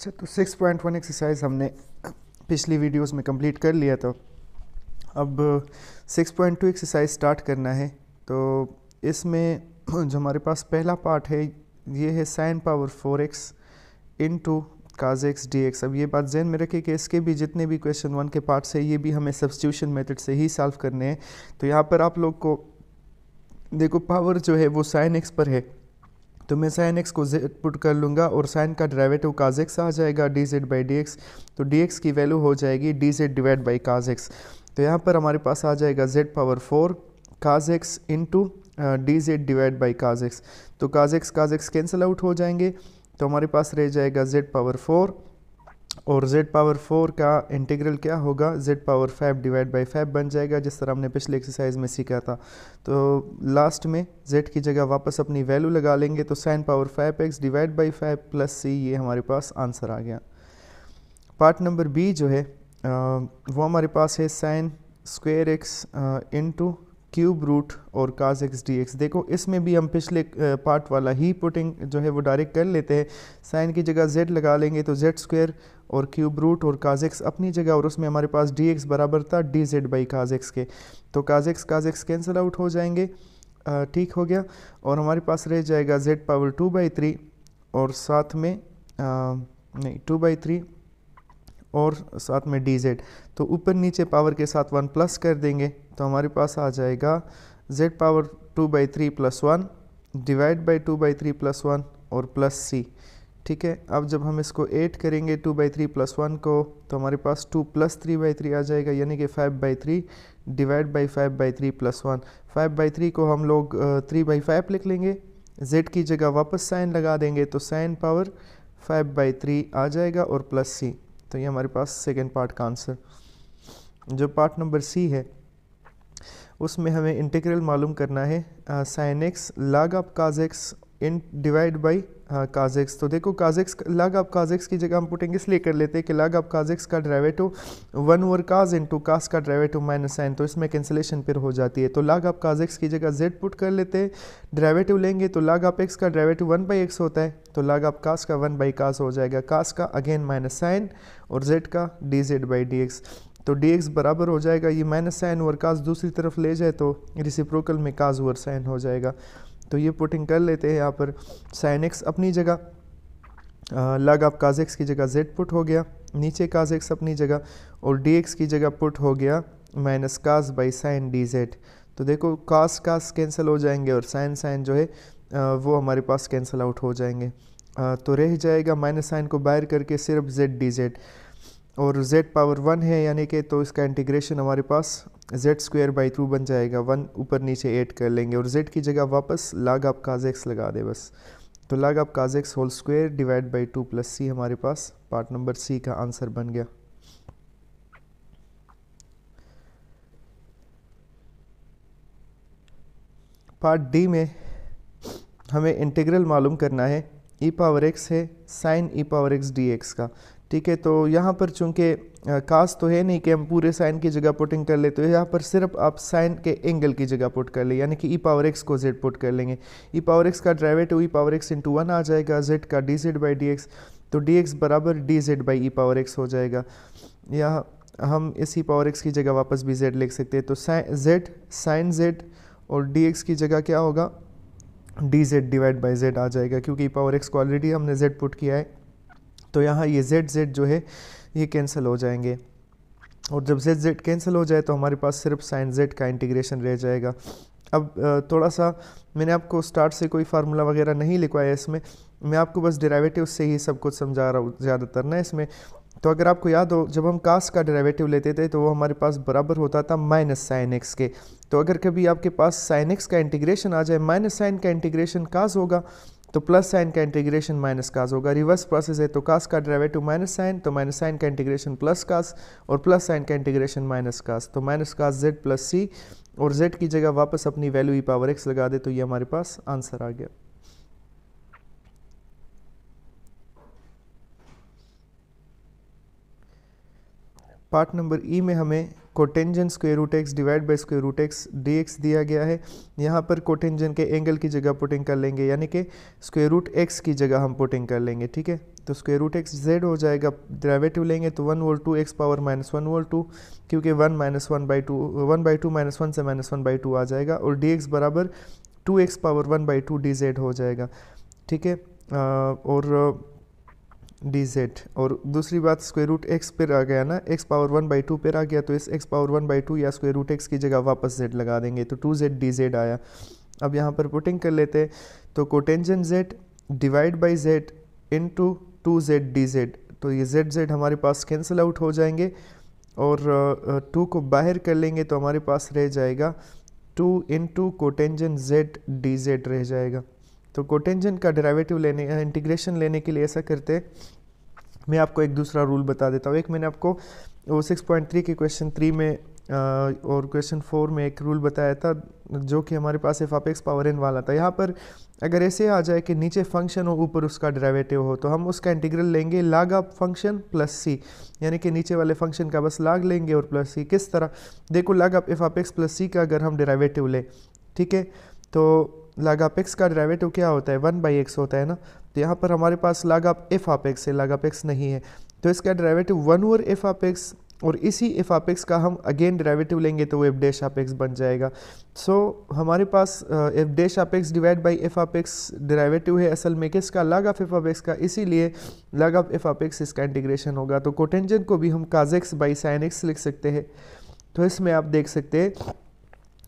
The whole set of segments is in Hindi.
अच्छा तो सिक्स पॉइंट वन एक्सरसाइज हमने पिछली वीडियोस में कंप्लीट कर लिया था अब six point two exercise start करना है तो इसमें जो हमारे पास पहला पार्ट है ये है sine power four x into cos x d x अब ये बात जहन में रखें कि इसके भी जितने भी क्वेश्चन वन के पार्ट्स है ये भी हमें सब्सटीट्यूशन मेथड से ही सॉल्व करने हैं तो यहाँ पर आप लोग को देखो पावर जो है वो साइन एक्स पर है तो मैं साइन एक्स को जेड पुट कर लूँगा और साइन का ड्राइवेटिव काज एक्स आ जाएगा d z by d x तो डी एक्स की वैल्यू हो जाएगी d z divide by cos x तो यहाँ पर हमारे पास आ जाएगा z power four cos x into d z divide by cos x तो cos x cos x cancel out हो जाएंगे तो हमारे पास रह जाएगा जेड पावर फोर और z पावर फोर का इंटीग्रल क्या होगा z power five divide by five बन जाएगा जिस तरह हमने पिछले एक्सरसाइज में सीखा था तो लास्ट में z की जगह वापस अपनी वैल्यू लगा लेंगे तो sine power five x divide by five plus c ये हमारे पास आंसर आ गया पार्ट नंबर बी जो है आ, वो हमारे पास है sine square x into cube root और काज एक्स डी एक्स देखो इसमें भी हम पिछले पार्ट वाला ही पुटिंग जो है वो डायरेक्ट कर लेते हैं साइन की जगह जेड लगा लेंगे तो जेड स्क्वेयर और क्यूब रूट और काजेक्स अपनी जगह और उसमें हमारे पास डी एक्स बराबर था डी जेड बाई काजेक्स के तो काजेक्स काजेक्स कैंसिल आउट हो जाएंगे ठीक हो गया और हमारे पास रह जाएगा z power two by three और साथ में आ, नहीं टू बाई थ्री और साथ में डी जेड तो ऊपर नीचे पावर के साथ वन प्लस कर देंगे तो हमारे पास आ जाएगा z power two by three plus one divide by two by three plus one और प्लस सी ठीक है अब जब हम इसको एट करेंगे two by three plus one को तो हमारे पास two plus three by three आ जाएगा यानी कि five by three divide by five by three plus one five by three को हम लोग थ्री बाई फाइव लिख लेंगे जेड की जगह वापस साइन लगा देंगे तो sine power five by three आ जाएगा और प्लस सी तो ये हमारे पास सेकेंड पार्ट का आंसर जो पार्ट नंबर सी है उसमें हमें इंटीग्रल मालूम करना है sine x log of cos x in divide by cos x तो देखो काजेक्स लग आप काजेक्स की जगह हम पुटेंगे इसलिए कर लेते हैं कि लग आप काजेक्स का derivative one over cos into cos का ड्राइवेटिव माइनस साइन तो इसमें कैंसिलेशन फिर हो जाती है तो लग आप काजेक्स की जगह जेड पुट कर लेते हैं ड्राइवेटिव लेंगे तो लग आप एक्स का ड्राइवेटिव वन बाई एक्स होता है तो लग आप कास का वन बाई कास हो जाएगा कास का अगेन माइनस साइन और जेड का d z by d x तो डी एक्स बराबर हो जाएगा ये माइनस साइन ओवर कास दूसरी तरफ ले जाए तो रिसिप्रोकल में काज ओवर साइन हो जाएगा तो ये पुटिंग कर लेते हैं यहाँ पर साइन एक्स अपनी जगह लग काज काजेक्स की जगह जेड पुट हो गया नीचे काजेक्स अपनी जगह और डी एक्स की जगह पुट हो गया minus cos by sine d z तो देखो कास कास कैंसिल हो जाएंगे और साइन साइन जो है वो हमारे पास कैंसिल आउट हो जाएंगे तो रह जाएगा माइनस साइन को बाहर करके सिर्फ जेड डी जेड और z पावर वन है यानी कि तो इसका इंटीग्रेशन हमारे पास z स्क्वायर बाई टू बन जाएगा वन ऊपर नीचे एट कर लेंगे और z की जगह वापस लाग आप काज एक्स लगा दे बस तो लाग आप cos x whole square divide by two plus c हमारे पास पार्ट नंबर सी का आंसर बन गया पार्ट डी में हमें इंटीग्रल मालूम करना है ई पावर एक्स है sine e power x d x का ठीक है तो यहाँ पर चूँकि कास तो है नहीं कि हम पूरे साइन की जगह पुटिंग कर ले तो यहाँ पर सिर्फ आप साइन के एंगल की जगह पुट कर ले यानी कि ई पावर एक्स को जेड पुट कर लेंगे ई पावर एक्स का derivative e power x into one आ जाएगा जेड का d z by d x तो डी एक्स बराबर d z by e power x हो जाएगा या हम इस ई पावर एक्स की जगह वापस भी जेड लिख सकते हैं तो साइन जेड साइन जेड और डी एक्स की जगह क्या होगा d z divide by z आ जाएगा क्योंकि ई पावर एक्स को ऑलरेडी हमने जेड पुट किया है तो यहाँ ये जेड जेड जो है ये कैंसिल हो जाएंगे और जब जेड जेड कैंसिल हो जाए तो हमारे पास सिर्फ साइन जेड का इंटीग्रेशन रह जाएगा अब थोड़ा सा मैंने आपको स्टार्ट से कोई फार्मूला वगैरह नहीं लिखवाया इसमें मैं आपको बस डेरिवेटिव से ही सब कुछ समझा रहा हूँ ज़्यादातर ना इसमें तो अगर आपको याद हो जब हम कास का डेरिवेटिव लेते थे तो वो हमारे पास बराबर होता था माइनस साइन एक्स के तो अगर कभी आपके पास साइन एक्स का इंटीग्रेशन आ जाए माइनस साइन का इंटीग्रेशन कास होगा तो प्लस साइन का इंटीग्रेशन माइनस कास होगा रिवर्स प्रोसेस है तो कास का डेरिवेटिव माइनस साइन तो माइनस साइन का इंटीग्रेशन प्लस कास और प्लस साइन का इंटीग्रेशन माइनस कास तो minus cos z plus c और जेड की जगह वापस अपनी वैल्यू ई पावर एक्स लगा दे तो ये हमारे पास आंसर आ गया पार्ट नंबर ई में हमें cotangent square root x divide by square root x d x दिया गया है यहाँ पर कोटेंजन के एंगल की जगह पुटिंग कर लेंगे यानी कि स्क्वेयर रूट एक्स की जगह हम पुटिंग कर लेंगे ठीक है तो स्क्वेयर रूट एक्स जेड हो जाएगा डेरिवेटिव लेंगे तो one over two x power minus one over two क्योंकि one minus one by two one by two minus one से माइनस वन बाई टू आ जाएगा और डी एक्स बराबर two x power one by two d z हो जाएगा ठीक है और डी जेड और दूसरी बात स्क्वेयर रूट एक्स पर आ गया ना x power one by two पर आ गया तो इस x power one by two या स्क्वेयर रूट एक्स की जगह वापस जेड लगा देंगे तो टू जेड डी जेड आया अब यहाँ पर पुटिंग कर लेते तो cotangent z divide by z into two z d z तो ये जेड जेड हमारे पास कैंसिल आउट हो जाएंगे और टू को बाहर कर लेंगे तो हमारे पास रह जाएगा two into cotangent z d z रह जाएगा तो कोटेंजन का डेरावेटिव लेने इंटीग्रेशन लेने के लिए ऐसा करते मैं आपको एक दूसरा रूल बता देता हूँ एक मैंने आपको वो सिक्स पॉइंट थ्री के क्वेश्चन थ्री में आ, और क्वेश्चन फोर में एक रूल बताया था जो कि हमारे पास f of x power n वाला था यहाँ पर अगर ऐसे आ जाए कि नीचे फंक्शन हो ऊपर उसका डेरिवेटिव हो तो हम उसका इंटीग्रल लेंगे लाग आप फंक्शन प्लस सी यानी कि नीचे वाले फंक्शन का बस लाग लेंगे और प्लस सी किस तरह देखो लाग आप एफ आप एक्स प्लस सी का अगर हम डेरावेटिव लें ठीक है तो लाग का डेरिवेटिव क्या होता है वन बाई एक्स होता है ना तो यहाँ पर हमारे पास लाग आप एफ अपेक्स है लाग नहीं है तो इसका डेरिवेटिव वन और एफ अपेक्स और इसी एफ अपेक्स का हम अगेन डेरिवेटिव लेंगे तो वो एफ डैश अपेक्स बन जाएगा सो so, हमारे पास f dash of x divide by f of x derivative है असल में किसका लाग ऑफ एफ अपेक्स का इसीलिए लाग ऑफ एफ अपेक्स इसका इंटीग्रेशन होगा तो कोटेंजन को भी हम काजेक्स बाई साइन एक्स लिख सकते हैं तो इसमें आप देख सकते हैं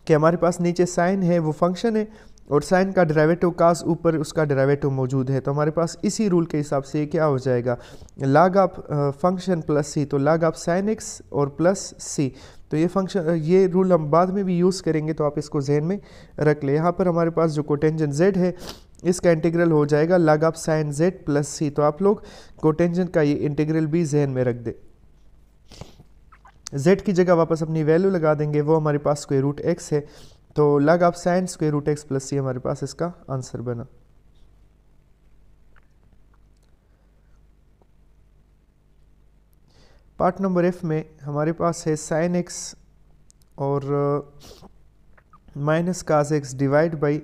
कि हमारे पास नीचे साइन है वो फंक्शन है और साइन का डेरिवेटिव कास ऊपर उसका डेरिवेटिव मौजूद है तो हमारे पास इसी रूल के हिसाब से क्या हो जाएगा log of function plus c तो लाग ऑफ साइन एक्स और प्लस सी तो ये फंक्शन uh, ये रूल हम बाद में भी यूज़ करेंगे तो आप इसको जहन में रख लें यहाँ पर हमारे पास जो कोटेंजन जेड है इसका इंटीग्रल हो जाएगा log of sine z plus c तो आप लोग कोटेंजन का ये इंटीग्रल भी जहन में रख दें जेड की जगह वापस अपनी वैल्यू लगा देंगे वो हमारे पास कोई रूट एक्स है तो log of sine square root x plus c हमारे पास इसका आंसर बना पार्ट नंबर एफ में हमारे पास है साइन एक्स और minus cos x divide by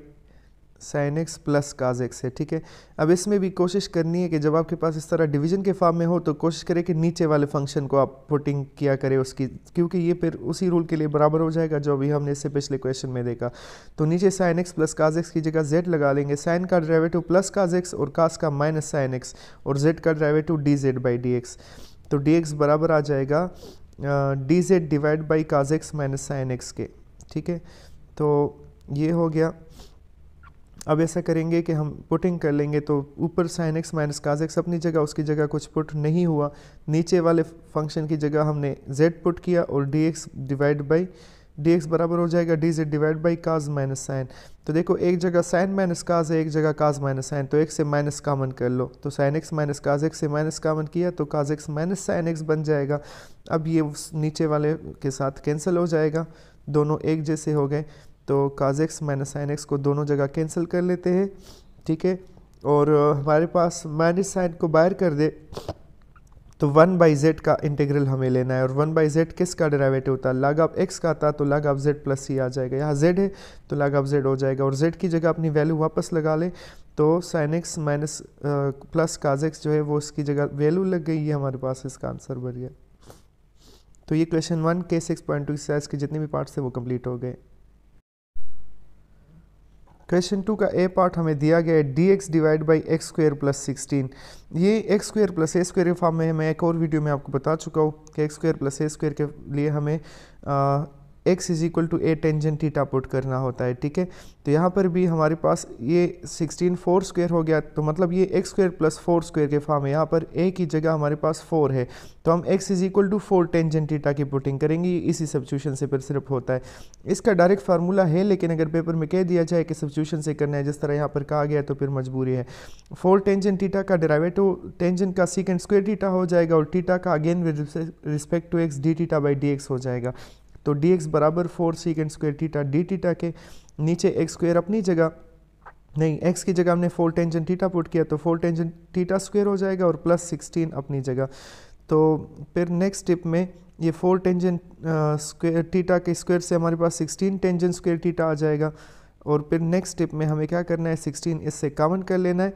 sine x plus cos x है ठीक है अब इसमें भी कोशिश करनी है कि जब आपके पास इस तरह डिवीजन के फॉर्म में हो तो कोशिश करें कि नीचे वाले फंक्शन को आप पुटिंग किया करें उसकी क्योंकि ये फिर उसी रूल के लिए बराबर हो जाएगा जो अभी हमने इससे पिछले क्वेश्चन में देखा तो नीचे sine x plus cos x की जगह जेड लगा लेंगे साइन का ड्राइवेटिव प्लस काज एक्स और काज का माइनस साइन एक्स और जेड का derivative d z by d x तो डी एक्स बराबर आ जाएगा d z divide by cos x minus sine x के ठीक है तो ये हो गया अब ऐसा करेंगे कि हम पुटिंग कर लेंगे तो ऊपर sine x minus cos x अपनी जगह उसकी जगह कुछ पुट नहीं हुआ नीचे वाले फंक्शन की जगह हमने जेड पुट किया और d x divide by d x बराबर हो जाएगा d z divide by cos minus sine तो देखो एक जगह साइन माइनस काज है एक जगह काज माइनस साइन तो एक से माइनस कामन कर लो तो sine x minus cos x से माइनस कामन किया तो cos x minus sine x बन जाएगा अब ये नीचे वाले के साथ कैंसिल हो जाएगा दोनों एक जैसे हो गए तो cos x minus sine x को दोनों जगह कैंसिल कर लेते हैं ठीक है और हमारे पास माइनस साइन को बाहर कर दे तो वन बाई जेड का इंटीग्रल हमें लेना है और वन बाई जेड किस का डेरावेटिव होता है लाग आप एक्स का आता तो log of z plus c आ जाएगा यहाँ जेड है तो लाग ऑफ जेड हो जाएगा और जेड की जगह अपनी वैल्यू वापस लगा लें तो sine x minus plus cos x जो है वो उसकी जगह वैल्यू लग गई है हमारे पास इसका आंसर बढ़ गया तो ये क्वेश्चन वन के सिक्स पॉइंट टू एक्सरसाइज के जितने भी पार्ट्स थे वो कम्प्लीट हो गए क्वेश्चन टू का ए पार्ट हमें दिया गया है d x divide by x square plus sixteen ये x square plus a square के फॉर्म में है मैं एक और वीडियो में आपको बता चुका हूँ कि x square plus a square के लिए हमें x is equal to a tangent theta put करना होता है ठीक है तो यहाँ पर भी हमारे पास ये सिक्सटीन फोर स्क्वेयर हो गया तो मतलब ये x square plus four square के फॉर्म है यहाँ पर ए की जगह हमारे पास फोर है तो हम x is equal to four tangent theta की पुटिंग करेंगे इसी सब्सिट्यूशन से पर सिर्फ होता है इसका डायरेक्ट फार्मूला है लेकिन अगर पेपर में कह दिया जाए कि सब्सिट्यूशन से करना है जिस तरह यहाँ पर कहा गया तो फिर मजबूरी है फोर टेंजन थीटा का डरावेटो टेंजन का सिकेंड स्क्वेयर टीटा हो जाएगा और टीटा का again with respect to x d theta by d x हो जाएगा तो डी एक्स बराबर four secant square theta d theta के नीचे एक्स स्क्वेयर अपनी जगह नहीं एक्स की जगह हमने फोर टेंजन टीटा पुट किया तो फोर टेंजन टीटा स्क्वेयर हो जाएगा और प्लस सिक्सटीन अपनी जगह तो फिर नेक्स्ट स्टेप में ये फोर टेंजन स्क्वेयर टीटा के स्क्वेयर से हमारे पास सिक्सटीन टेंजन स्क्वेयर टीटा आ जाएगा और फिर नेक्स्ट स्टेप में हमें क्या करना है सिक्सटीन इससे कामन कर लेना है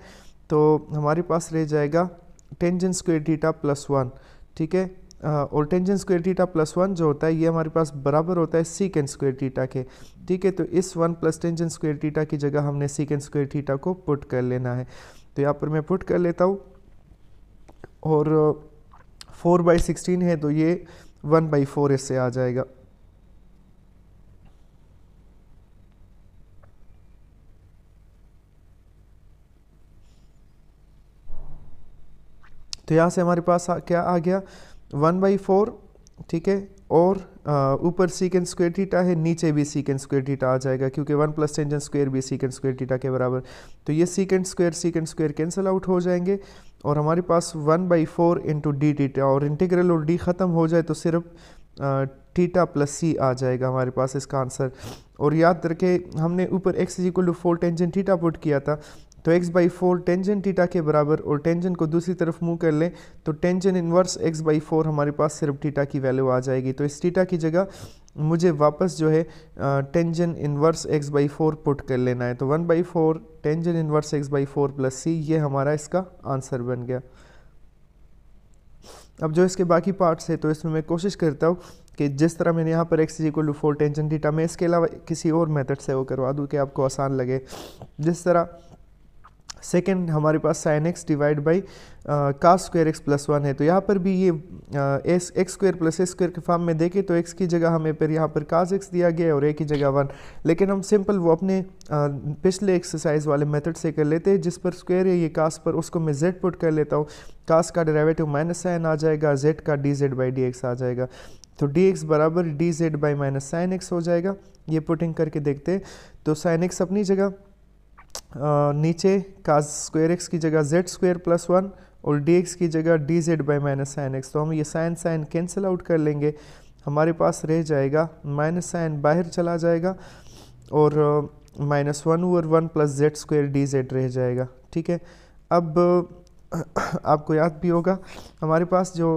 तो हमारे पास रह जाएगा tangent square theta plus one ठीक है ओल्टेंजन स्क्वेयर थीटा प्लस वन जो होता है ये हमारे पास बराबर होता है सीकेंड स्क्वेयर थीटा के ठीक है तो इस one plus tangent square theta की जगह हमने सीकेंड स्क्वेयर थीटा को पुट कर लेना है तो यहाँ पर मैं पुट कर लेता हूँ और फोर बाई सिक्सटीन है तो ये वन बाई फोर इससे आ जाएगा तो यहाँ से हमारे पास क्या आ गया वन बाई फोर ठीक है और ऊपर सीकेंड स्क्वेयर थीटा है नीचे भी सीकेंड स्क्वेयर थीटा आ जाएगा क्योंकि वन प्लस टेंजन स्क्वेयर भी सीकेंड स्क्वेयर थीटा के बराबर तो ये secant square secant square cancel out हो जाएंगे और हमारे पास one by four into d theta और इंटीग्रल और डी ख़त्म हो जाए तो सिर्फ टीटा प्लस सी आ जाएगा हमारे पास इसका आंसर और याद रखे हमने ऊपर x is equal to four tangent theta put किया था तो x by four tangent theta के बराबर और टेंजन को दूसरी तरफ मूव कर लें तो tangent inverse x by four हमारे पास सिर्फ टीटा की वैल्यू आ जाएगी तो इस टीटा की जगह मुझे वापस जो है tangent inverse x by four put कर लेना है तो one by four tangent inverse x by four plus c ये हमारा इसका आंसर बन गया अब जो इसके बाकी पार्ट्स है तो इसमें मैं कोशिश करता हूँ कि जिस तरह मैंने यहाँ पर x is equal to four tangent theta मैं इसके अलावा किसी और मेथड से वो करवा दूँ कि आपको आसान लगे जिस तरह सेकेंड हमारे पास sine x divide by cos square x plus one है तो यहाँ पर भी ये s x square plus s square के फॉर्म में देखें तो एक्स की जगह हमें पर यहाँ पर काज एक्स दिया गया और ए की जगह वन लेकिन हम सिंपल वो अपने पिछले एक्सरसाइज वाले मेथड से कर लेते हैं जिस पर स्क्वायर है ये कास पर उसको मैं जेड पुट कर लेता हूँ कास का डरावेटिव माइनस साइन आ जाएगा जेड का d z by d x आ जाएगा तो डी एक्स बराबर d z by minus sine x हो जाएगा ये पुटिंग करके देखते तो साइन एक्स अपनी जगह नीचे का स्क्वायर एक्स की जगह जेड स्क्वायर प्लस वन और डी एक्स की जगह d z by minus sine x तो हम ये साइन साइन कैंसिल आउट कर लेंगे हमारे पास रह जाएगा माइनस साइन बाहर चला जाएगा और minus one over one plus z square d z रह जाएगा ठीक है अब आपको याद भी होगा हमारे पास जो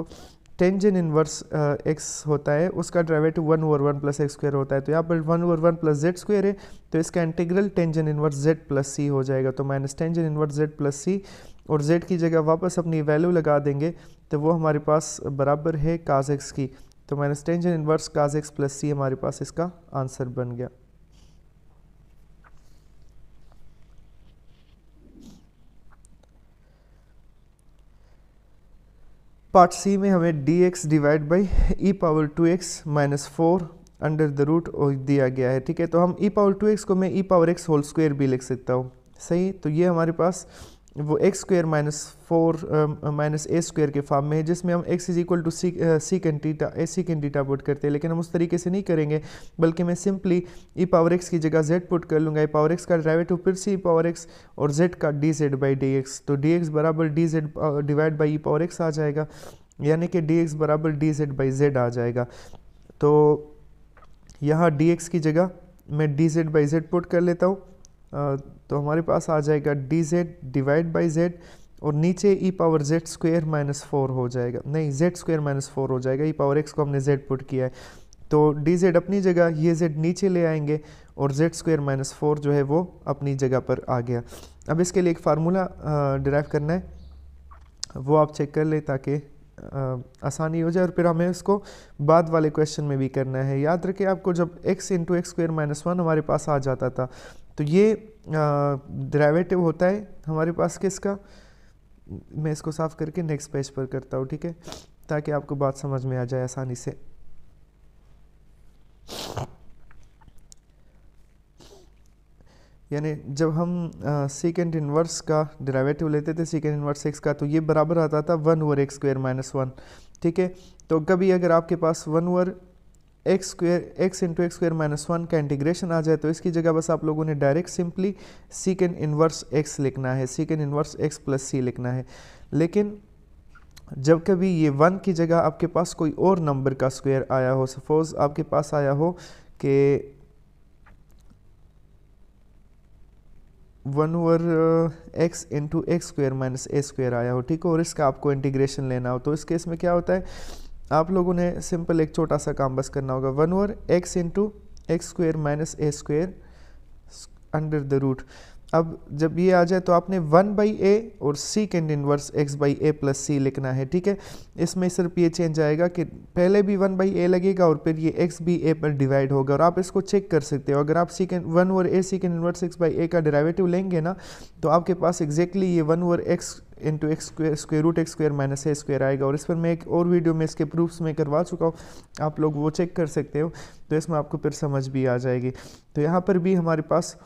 टेंजन इनवर्स एक्स होता है उसका derivative one over one plus x square होता है तो यहाँ पर one over one plus z square है तो इसका integral tangent inverse z plus c हो जाएगा तो minus tangent inverse z plus c और जेड की जगह वापस अपनी वैल्यू लगा देंगे तो वो हमारे पास बराबर है काज एक्स की तो minus tangent inverse cos x plus c हमारे पास इसका आंसर बन गया पार्ट सी में हमें d x divide by e power two x minus four under the root दिया गया है ठीक है तो हम ई पावर टू एक्स को मैं e power x whole square भी लिख सकता हूँ सही तो ये हमारे पास वो x square minus four minus a square के फॉर्म में है जिसमें हम x is equal to c c theta a c theta put करते हैं लेकिन हम उस तरीके से नहीं करेंगे बल्कि मैं सिंपली ई पावर एक्स की जगह जेड पुट कर लूँगा ई पावर एक्स का डेरिवेटिव तो फिर सी पावर एक्स और जेड का d z by d x तो डी एक्स बराबर d z divide by e power x आ जाएगा यानी कि डी एक्स बराबर डी जेड बाई जेड आ जाएगा तो यहाँ डी एक्स की जगह मैं d z by z put कर लेता हूँ तो हमारे पास आ जाएगा d z divide by Z और नीचे e power z square minus four हो जाएगा नहीं जेड स्क्वेयर माइनस फोर हो जाएगा ई पावर एक्स को हमने जेड पुट किया है तो डी जेड अपनी जगह ये जेड नीचे ले आएंगे और जेड स्क्वेयर माइनस फोर जो है वो अपनी जगह पर आ गया अब इसके लिए एक फार्मूला डिराइव करना है वो आप चेक कर लें ताकि आसानी हो जाए और फिर हमें इसको बाद वाले क्वेश्चन में भी करना है याद रखें आपको जब x into x square minus one हमारे पास आ जाता था तो ये डरावेटिव होता है हमारे पास किसका मैं इसको साफ़ करके नेक्स्ट पेज पर करता हूँ ठीक है ताकि आपको बात समझ में आ जाए आसानी से यानी जब हम सेकेंड इन्वर्स का डरावेटिव लेते थे सेकेंड इन्वर्स एक्स का तो ये बराबर आता था one over x square minus one ठीक है तो कभी अगर आपके पास one over x square x into x square minus one का इंटीग्रेशन आ जाए तो इसकी जगह बस आप लोगों ने direct simply secant inverse x लिखना है secant inverse x plus c लिखना है लेकिन जब कभी ये वन की जगह आपके पास कोई और नंबर का स्क्वायर आया हो सपोज़ आपके पास आया हो कि one over x into x square minus a square आया हो ठीक है और इसका आपको इंटीग्रेशन लेना हो तो इस केस में क्या होता है आप लोगों ने सिंपल एक छोटा सा काम बस करना होगा one over x into x square minus a square under the root अब जब ये आ जाए तो आपने वन बाई ए और secant inverse x by a plus c लिखना है ठीक है इसमें सिर्फ ये चेंज आएगा कि पहले भी वन बाई ए लगेगा और फिर ये एक्स भी ए पर डिवाइड होगा और आप इसको चेक कर सकते हो अगर आप सीकेंड वन और a secant inverse x by a का डेरावेटिव लेंगे ना तो आपके पास एग्जैक्टली ये वन और x into x square square root x square minus a square आएगा और इस पर मैं एक और वीडियो में इसके प्रूफ्स में करवा चुका हूँ आप लोग वो चेक कर सकते हो तो इसमें आपको फिर समझ भी आ जाएगी तो यहाँ पर भी हमारे पास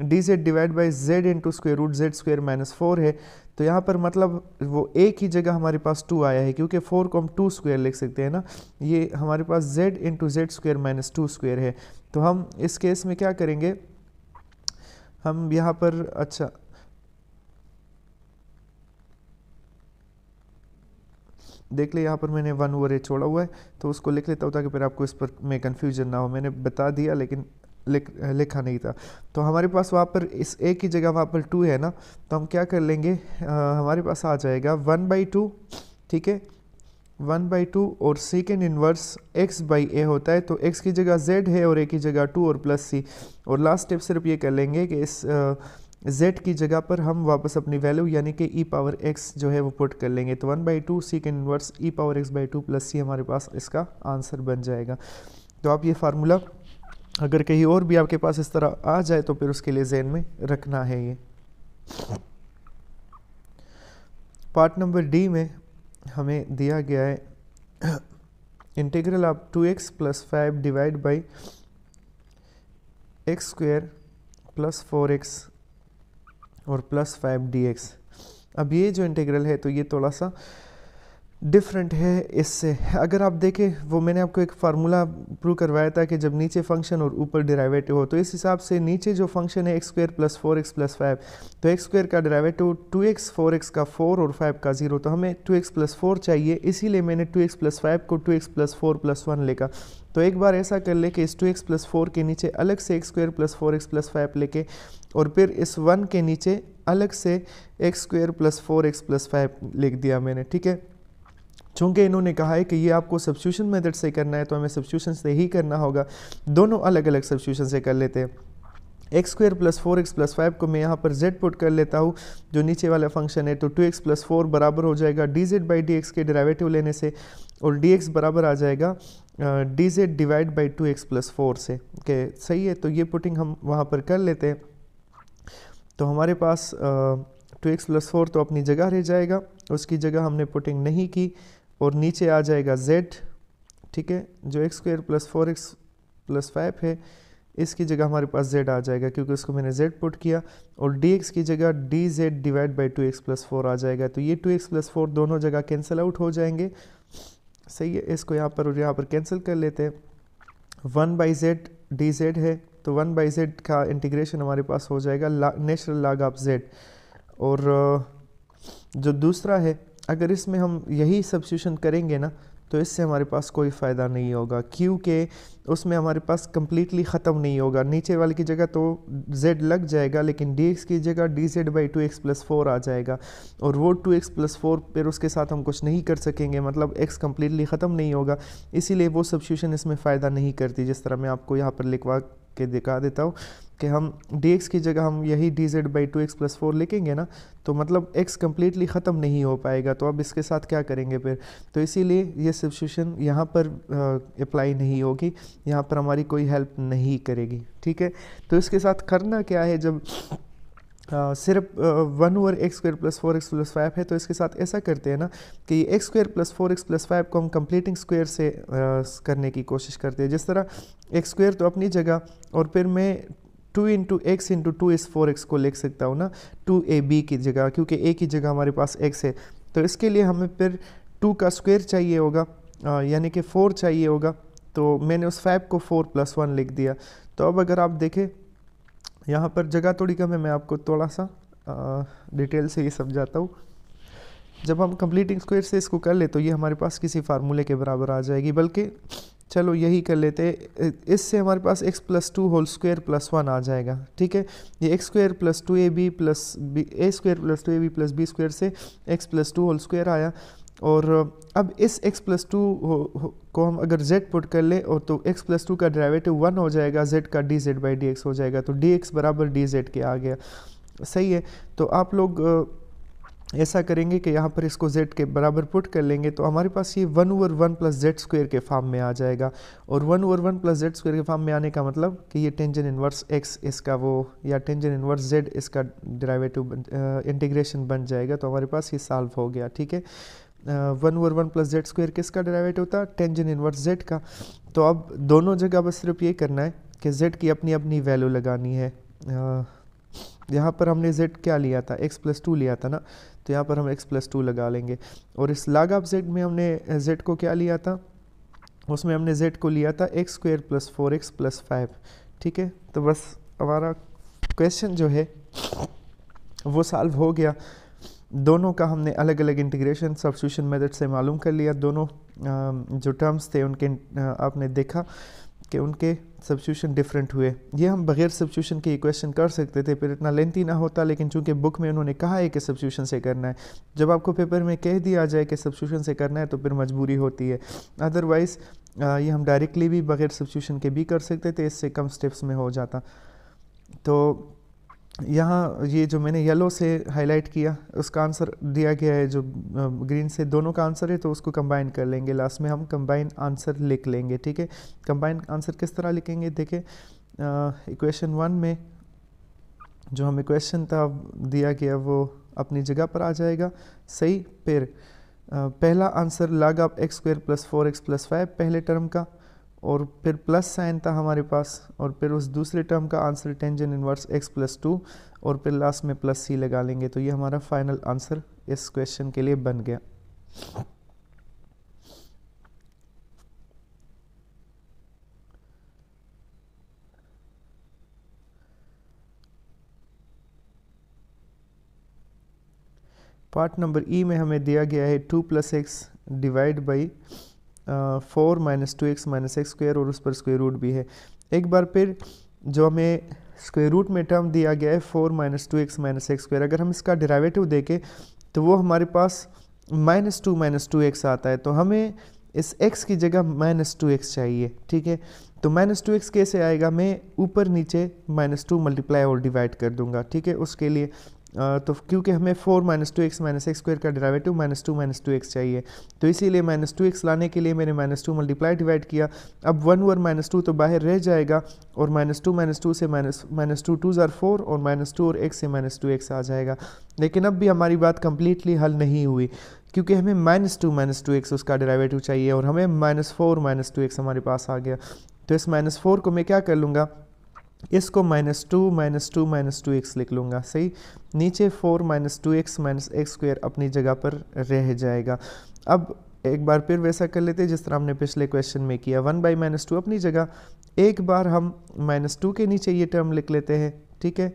d z divide by z into square root z square minus four है तो यहाँ पर मतलब वो एक ही जगह हमारे पास टू आया है क्योंकि फोर को हम टू स्क्वेयर लिख सकते हैं ना ये हमारे पास z into z square minus two square है तो हम इस केस में क्या करेंगे हम यहाँ पर अच्छा देख ले यहाँ पर मैंने वन ओवर ए छोड़ा हुआ है तो उसको लिख लेता हूँ ताकि फिर आपको इस पर में कन्फ्यूजन ना हो मैंने बता दिया लेकिन लिख लिखा नहीं था तो हमारे पास वहाँ पर इस ए की जगह वहाँ पर टू है ना तो हम क्या कर लेंगे आ, हमारे पास आ जाएगा वन बाई टू ठीक है वन बाई टू और secant inverse x by a होता है तो एक्स की जगह जेड है और ए की जगह टू और प्लस सी और लास्ट स्टेप सिर्फ ये कर लेंगे कि इस जेड की जगह पर हम वापस अपनी वैल्यू यानी कि ई पावर एक्स जो है वो पुट कर लेंगे तो वन बाई टू सी के inverse e power x by two plus c हमारे पास इसका आंसर बन जाएगा तो आप ये फार्मूला अगर कहीं और भी आपके पास इस तरह आ जाए तो फिर उसके लिए जहन में रखना है ये पार्ट नंबर डी में हमें दिया गया है इंटीग्रल आप two x plus five divide by x square plus four x और प्लस फाइव डी एक्स अब ये जो इंटीग्रल है तो ये थोड़ा सा डिफरेंट है इससे अगर आप देखें वो मैंने आपको एक फार्मूला प्रूव करवाया था कि जब नीचे फंक्शन और ऊपर डिराइवेटिव हो तो इस हिसाब से नीचे जो फंक्शन है x square plus four x plus five तो एक्स स्क्वायर का derivative two x four x का फोर और फाइव का जीरो तो हमें टू एक्स प्लस फोर चाहिए इसीलिए मैंने टू एक्स प्लस फाइव को two x plus four plus one लेगा तो एक बार ऐसा कर ले कि इस टू एक्स प्लस फोर के नीचे अलग से x square plus four x plus five लेके और फिर इस वन के नीचे अलग से x square plus four x plus five लिख दिया मैंने ठीक है चूँकि इन्होंने कहा है कि ये आपको सब्सिट्यूशन मेथड से करना है तो हमें सब्सिट्यूशन से ही करना होगा दोनों अलग अलग सब्सिट्यूशन से कर लेते हैं x square plus four x plus five को मैं यहाँ पर जेड पुट कर लेता हूँ जो नीचे वाला फंक्शन है तो टू एक्स प्लस फोर बराबर हो जाएगा d z by d x के डेरावेटिव लेने से और डी एक्स बराबर आ जाएगा d z divide by two x plus four से ओके okay, सही है तो ये पुटिंग हम वहाँ पर कर लेते हैं तो हमारे पास टू एक्स प्लस फोर तो अपनी जगह रह जाएगा उसकी जगह हमने पुटिंग नहीं की और नीचे आ जाएगा z ठीक है जो x square plus four x plus five है इसकी जगह हमारे पास z आ जाएगा क्योंकि उसको मैंने z पुट किया और dx की जगह d z divide by two x plus four आ जाएगा तो ये टू एक्स प्लस फोर दोनों जगह कैंसिल आउट हो जाएंगे सही है इसको यहाँ पर और यहाँ पर कैंसिल कर लेते हैं one by z d z है तो वन बाई जेड का इंटीग्रेशन हमारे पास हो जाएगा ला नेचुरल लाग ऑफ जेड और जो दूसरा है अगर इसमें हम यही सब्सिट्यूशन करेंगे ना तो इससे हमारे पास कोई फ़ायदा नहीं होगा क्योंकि उसमें हमारे पास कम्प्लीटली ख़त्म नहीं होगा नीचे वाले की जगह तो z लग जाएगा लेकिन डी एक्स की जगह d z by two x plus four आ जाएगा और वो टू एक्स प्लस फोर फिर उसके साथ हम कुछ नहीं कर सकेंगे मतलब x कम्प्लीटली ख़त्म नहीं होगा इसीलिए वो सब्सिट्यूशन इसमें फ़ायदा नहीं करती जिस तरह मैं आपको यहाँ पर लिखवा के दिखा देता हूँ कि हम डी एक्स की जगह हम यही d z by two x plus four लिखेंगे ना तो मतलब एक्स कम्प्लीटली ख़त्म नहीं हो पाएगा तो अब इसके साथ क्या करेंगे फिर तो इसीलिए ये सब्सिट्यूशन यहाँ पर अप्लाई नहीं होगी यहाँ पर हमारी कोई हेल्प नहीं करेगी ठीक है तो इसके साथ करना क्या है जब आ, सिर्फ one over x square plus four x plus five है तो इसके साथ ऐसा करते हैं ना कि x square plus four x plus five को हम कंप्लीटिंग स्क्वायर से आ, करने की कोशिश करते हैं जिस तरह एक्स स्क्वायर तो अपनी जगह और फिर मैं two into x into two इस फोर एक्स को लिख सकता हूँ ना टू ए बी की जगह क्योंकि ए की जगह हमारे पास एक्स है तो इसके लिए हमें फिर टू का स्क्वेयर चाहिए होगा यानी कि फोर चाहिए होगा तो मैंने उस फाइव को फोर प्लस वन लिख दिया तो अब अगर आप देखें यहाँ पर जगह थोड़ी कम है मैं आपको थोड़ा सा डिटेल से ये समझाता हूँ जब हम कंप्लीटिंग स्क्वायर से इसको कर ले तो ये हमारे पास किसी फार्मूले के बराबर आ जाएगी बल्कि चलो यही कर लेते इससे हमारे पास x plus two whole square plus one आ जाएगा ठीक है ये x square plus two a b plus b a square plus two a b plus b square से x plus two whole square आया और अब इस x प्लस टू को हम अगर z पुट कर लें और तो x प्लस टू का ड्राइवेटिव वन हो जाएगा z का d z by d x हो जाएगा तो डी एक्स बराबर डी जेड के आ गया सही है तो आप लोग ऐसा करेंगे कि यहाँ पर इसको z के बराबर पुट कर लेंगे तो हमारे पास ये one over one plus z square के फॉर्म में आ जाएगा और one over one plus z square के फॉर्म में आने का मतलब कि ये टेंजन इन्वर्स x इसका वो या टेंजन इन्वर्स z इसका डिराइवेटिव इंटीग्रेशन बन जाएगा तो हमारे पास ये सॉल्व हो गया ठीक है one over one plus z square किसका डिराइवेटिव था टेंजन इन्वर्स जेड का तो अब दोनों जगह बस सिर्फ ये करना है कि जेड की अपनी अपनी वैल्यू लगानी है uh, यहाँ पर हमने z क्या लिया था x प्लस टू लिया था ना तो यहाँ पर हम एक्स प्लस टू लगा लेंगे और इस लाग ऑफ जेड में हमने जेड eh, को क्या लिया था उसमें हमने जेड को लिया था x square plus four x plus five ठीक है तो बस हमारा क्वेश्चन जो है वो सॉल्व हो गया दोनों का हमने अलग अलग इंटीग्रेशन सब्सिट्यूशन मेथड से मालूम कर लिया दोनों जो टर्म्स थे उनके आपने देखा कि उनके सब्सिट्यूशन डिफरेंट हुए ये हम बगैर सब्सिट्यूशन के इक्वेशन कर सकते थे फिर इतना लेंथी ना होता लेकिन चूंकि बुक में उन्होंने कहा है कि सब्सिट्यूशन से करना है जब आपको पेपर में कह दिया जाए कि सब्सिट्यूशन से करना है तो फिर मजबूरी होती है अदरवाइज़ ये हम डायरेक्टली भी बगैर सब्सिट्यूशन के भी कर सकते थे इससे कम स्टेप्स में हो जाता तो यहाँ ये जो मैंने येलो से हाईलाइट किया उसका आंसर दिया गया है जो ग्रीन से दोनों का आंसर है तो उसको कंबाइन कर लेंगे लास्ट में हम कंबाइन आंसर लिख लेंगे ठीक है कंबाइन आंसर किस तरह लिखेंगे देखें इक्वेशन वन में जो हमें क्वेश्चन था दिया गया वो अपनी जगह पर आ जाएगा सही फिर पहला answer log x square plus four x plus five पहले टर्म का और फिर प्लस साइन था हमारे पास और फिर उस दूसरे टर्म का answer tangent inverse x plus two और फिर लास्ट में प्लस सी लगा लेंगे तो ये हमारा फाइनल आंसर इस क्वेश्चन के लिए बन गया पार्ट नंबर ई में हमें दिया गया है two plus x divide by four minus two x minus x square और उस पर स्क्वायर रूट भी है एक बार फिर जो हमें स्क्वेयर रूट में टर्म दिया गया है four minus two x minus x square अगर हम इसका डेरावेटिव देखें तो वो हमारे पास minus two minus two x आता है तो हमें इस x की जगह माइनस टू एक्स चाहिए ठीक है तो माइनस टू एक्स कैसे आएगा मैं ऊपर नीचे माइनस टू मल्टीप्लाई और डिवाइड कर दूंगा ठीक है उसके लिए तो क्योंकि हमें four minus two x minus x square का derivative minus two minus two x चाहिए तो इसीलिए माइनस टू एक्स लाने के लिए मैंने माइनस टू मल्टीप्लाई डिवाइड किया अब वन ओवर माइनस टू तो बाहर रह जाएगा और माइनस टू माइनस टू से माइनस माइनस टू टू ज़ार फोर और माइनस टू और एक्स से माइनस टू एक्स आ जाएगा लेकिन अब भी हमारी बात कम्प्लीटली हल नहीं हुई क्योंकि हमें minus two minus two x उसका डेरावेटिव चाहिए और हमें minus four minus two x हमारे पास आ गया तो इस माइनस फोर को मैं क्या कर लूँगा इसको minus two minus two minus two x लिख लूँगा सही नीचे four minus two x minus x square अपनी जगह पर रह जाएगा अब एक बार फिर वैसा कर लेते हैं जिस तरह हमने पिछले क्वेश्चन में किया वन बाई माइनस टू अपनी जगह एक बार हम माइनस टू के नीचे ये टर्म लिख लेते हैं ठीक है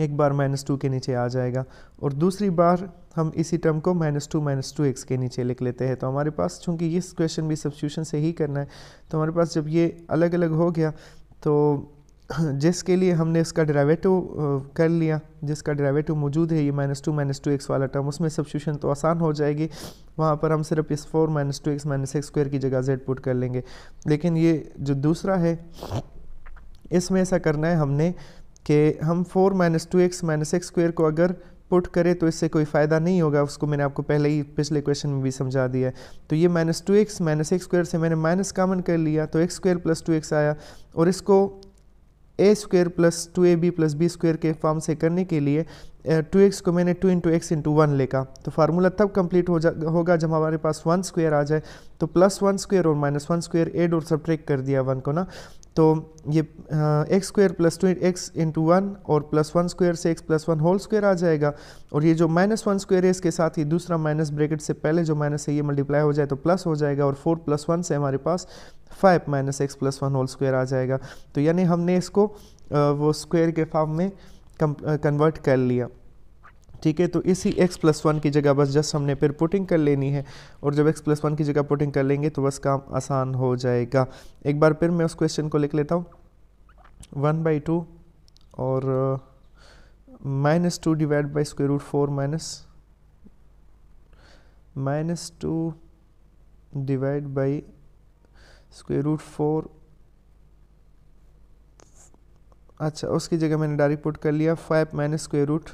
एक बार माइनस टू के नीचे आ जाएगा और दूसरी बार हम इसी टर्म को minus two minus two x के नीचे लिख लेते हैं तो हमारे पास चूंकि इस क्वेश्चन भी सब्सिट्यूशन से ही करना है तो हमारे पास जब ये अलग अलग हो गया तो जिसके लिए हमने इसका डरावेटिव कर लिया जिसका डरावेटिव मौजूद है ये minus two minus two x वाला टर्म उसमें सब्सिट्यूशन तो आसान हो जाएगी वहाँ पर हम सिर्फ इस four minus two x minus x square की जगह जेड पुट कर लेंगे लेकिन ये जो दूसरा है इसमें ऐसा करना है हमने कि हम four minus two x minus x square को अगर पुट करे तो इससे कोई फ़ायदा नहीं होगा उसको मैंने आपको पहले ही पिछले क्वेश्चन में भी समझा दिया है तो ये minus two x minus x square से मैंने माइनस कामन कर लिया तो x square plus two x आया और इसको a square plus two a b plus b square के फॉर्म से करने के लिए टू एक्स को मैंने two into x into one लेखा तो फार्मूला तब कम्प्लीट हो जा होगा जब हमारे पास वन स्क्वायर आ जाए तो प्लस वन स्क्वायर और माइनस वन स्क्वायर एड और सब कर दिया वन को ना तो ये x square plus two x into one और प्लस वन स्क्वायर से x plus one whole square आ जाएगा और ये जो माइनस वन स्क्वायर है इसके साथ ही दूसरा माइनस ब्रैकेट से पहले जो माइनस है ये मल्टीप्लाई हो जाए तो प्लस हो जाएगा और फोर प्लस वन से हमारे पास five minus x plus one whole square आ जाएगा तो यानी हमने इसको वो स्क्वायर के फॉर्म में कन्वर्ट कर लिया ठीक है तो इसी x प्लस वन की जगह बस जस्ट हमने फिर पुटिंग कर लेनी है और जब x प्लस वन की जगह पुटिंग कर लेंगे तो बस काम आसान हो जाएगा एक बार फिर मैं उस क्वेश्चन को लिख लेता हूँ वन बाई टू और minus two divide by square root four minus minus two divide by square root four अच्छा उसकी जगह मैंने डायरेक्ट पुट कर लिया five minus square root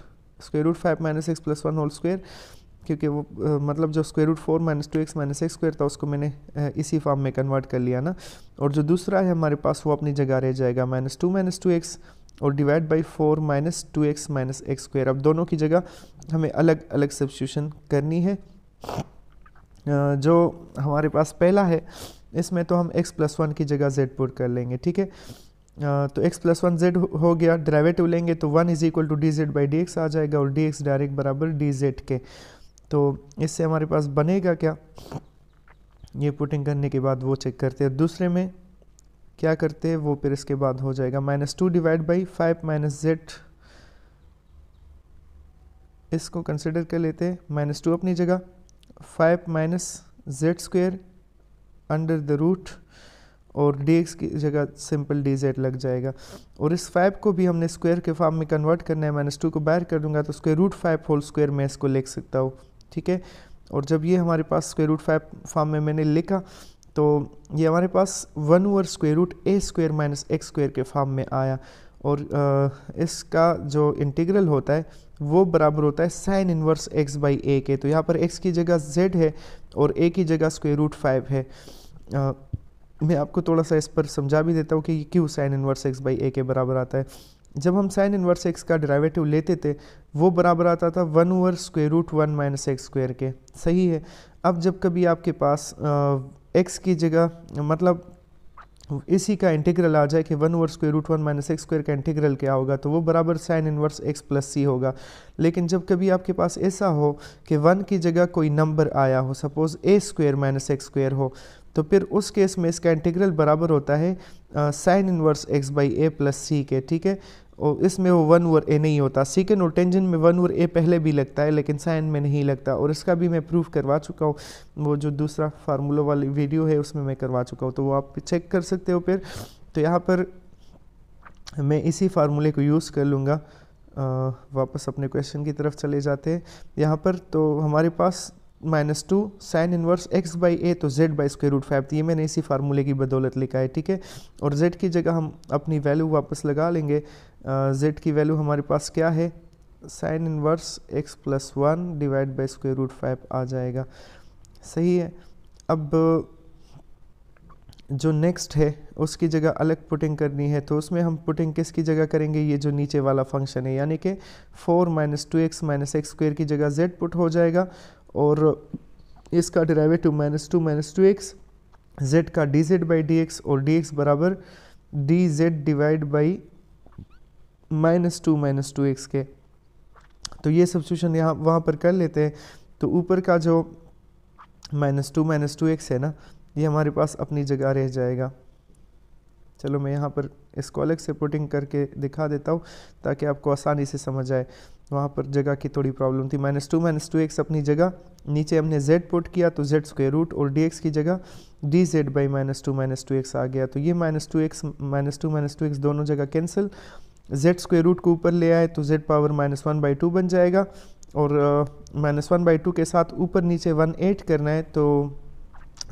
square root five minus x plus one whole square क्योंकि वो आ, मतलब जो square root four minus two x minus x square था उसको मैंने आ, इसी फॉर्म में कन्वर्ट कर लिया ना और जो दूसरा है हमारे पास वो अपनी जगह रह जाएगा minus two minus two x और divide by four minus two x minus x square अब दोनों की जगह हमें अलग अलग सब्सिट्यूशन करनी है जो हमारे पास पहला है इसमें तो हम एक्स प्लस वन की जगह जेड पुट कर लेंगे ठीक है तो x प्लस वन जेड हो गया डेरेवेटिव लेंगे तो one is equal to d z by d x आ जाएगा और डी एक्स डायरेक्ट बराबर डी जेड के तो इससे हमारे पास बनेगा क्या ये पुटिंग करने के बाद वो चेक करते हैं दूसरे में क्या करते हैं वो फिर इसके बाद हो जाएगा minus two divide by five minus z इसको कंसिडर कर लेते हैं माइनस टू अपनी जगह five minus z square under the root और डी की जगह सिंपल डी लग जाएगा और इस फाइव को भी हमने स्क्वायर के फॉर्म में कन्वर्ट करना है माइनस टू को बाहर कर दूंगा तो square root five whole square में इसको लिख सकता हूँ ठीक है और जब ये हमारे पास स्क्वायर रूट फाइव फॉर्म में मैंने लिखा तो ये हमारे पास one over square root a square minus x square के फॉर्म में आया और आ, इसका जो इंटीग्रल होता है वो बराबर होता है sine inverse x by a के तो यहाँ पर एक्स की जगह जेड है और ए की जगह स्क्वायर रूट फाइव है आ, मैं आपको थोड़ा सा इस पर समझा भी देता हूँ कि क्यों sine inverse x by a के बराबर आता है जब हम साइन इनवर्स एक्स का डेरिवेटिव लेते थे वो बराबर आता था one over square root one minus x square के सही है अब जब कभी आपके पास एक्स की जगह मतलब इसी का इंटीग्रल आ जाए कि one over square root one minus x square का इंटीग्रल क्या होगा तो वो बराबर sine inverse x plus c होगा लेकिन जब कभी आपके पास ऐसा हो कि वन की जगह कोई नंबर आया हो suppose a square minus x square हो तो फिर उस केस में इसका इंटीग्रल बराबर होता है sine inverse x by a plus c के ठीक है और इसमें वो वन ओवर ए नहीं होता सीकेंड और टेंजन में वन ओवर ए पहले भी लगता है लेकिन साइन में नहीं लगता और इसका भी मैं प्रूफ करवा चुका हूँ वो जो दूसरा फार्मूला वाली वीडियो है उसमें मैं करवा चुका हूँ तो वो आप चेक कर सकते हो फिर तो यहाँ पर मैं इसी फार्मूले को यूज़ कर लूँगा वापस अपने क्वेश्चन की तरफ चले जाते हैं यहाँ पर तो हमारे पास minus two sine inverse x by a तो z by square root five तो ये मैंने इसी फार्मूले की बदौलत लिखा है ठीक है और जेड की जगह हम अपनी वैल्यू वापस लगा लेंगे जेड की वैल्यू हमारे पास क्या है sine inverse x plus one divide by square root five आ जाएगा सही है अब जो नेक्स्ट है उसकी जगह अलग पुटिंग करनी है तो उसमें हम पुटिंग किसकी जगह करेंगे ये जो नीचे वाला फंक्शन है यानी कि four minus two x minus x square की जगह जेड पुट हो जाएगा और इसका derivative minus two minus two x z का d z by d x और डी एक्स बराबर d z divide by minus two minus two x के तो ये सब्सिट्यूशन यहाँ वहाँ पर कर लेते हैं तो ऊपर का जो minus two minus two x है ना ये हमारे पास अपनी जगह रह जाएगा चलो मैं यहाँ पर इसको अलग से पुटिंग करके दिखा देता हूँ ताकि आपको आसानी से समझ आए वहाँ पर जगह की थोड़ी प्रॉब्लम थी minus two minus two x अपनी जगह नीचे हमने जेड पुट किया तो जेड स्क्वेयर रूट और डी एक्स की जगह d z by minus two minus two x आ गया तो ये minus two x minus two minus two x दोनों जगह कैंसिल जेड स्क्वेयर रूट को ऊपर ले आए तो z power minus one by two बन जाएगा और माइनस वन बाई टू के साथ ऊपर नीचे वन एट करना है तो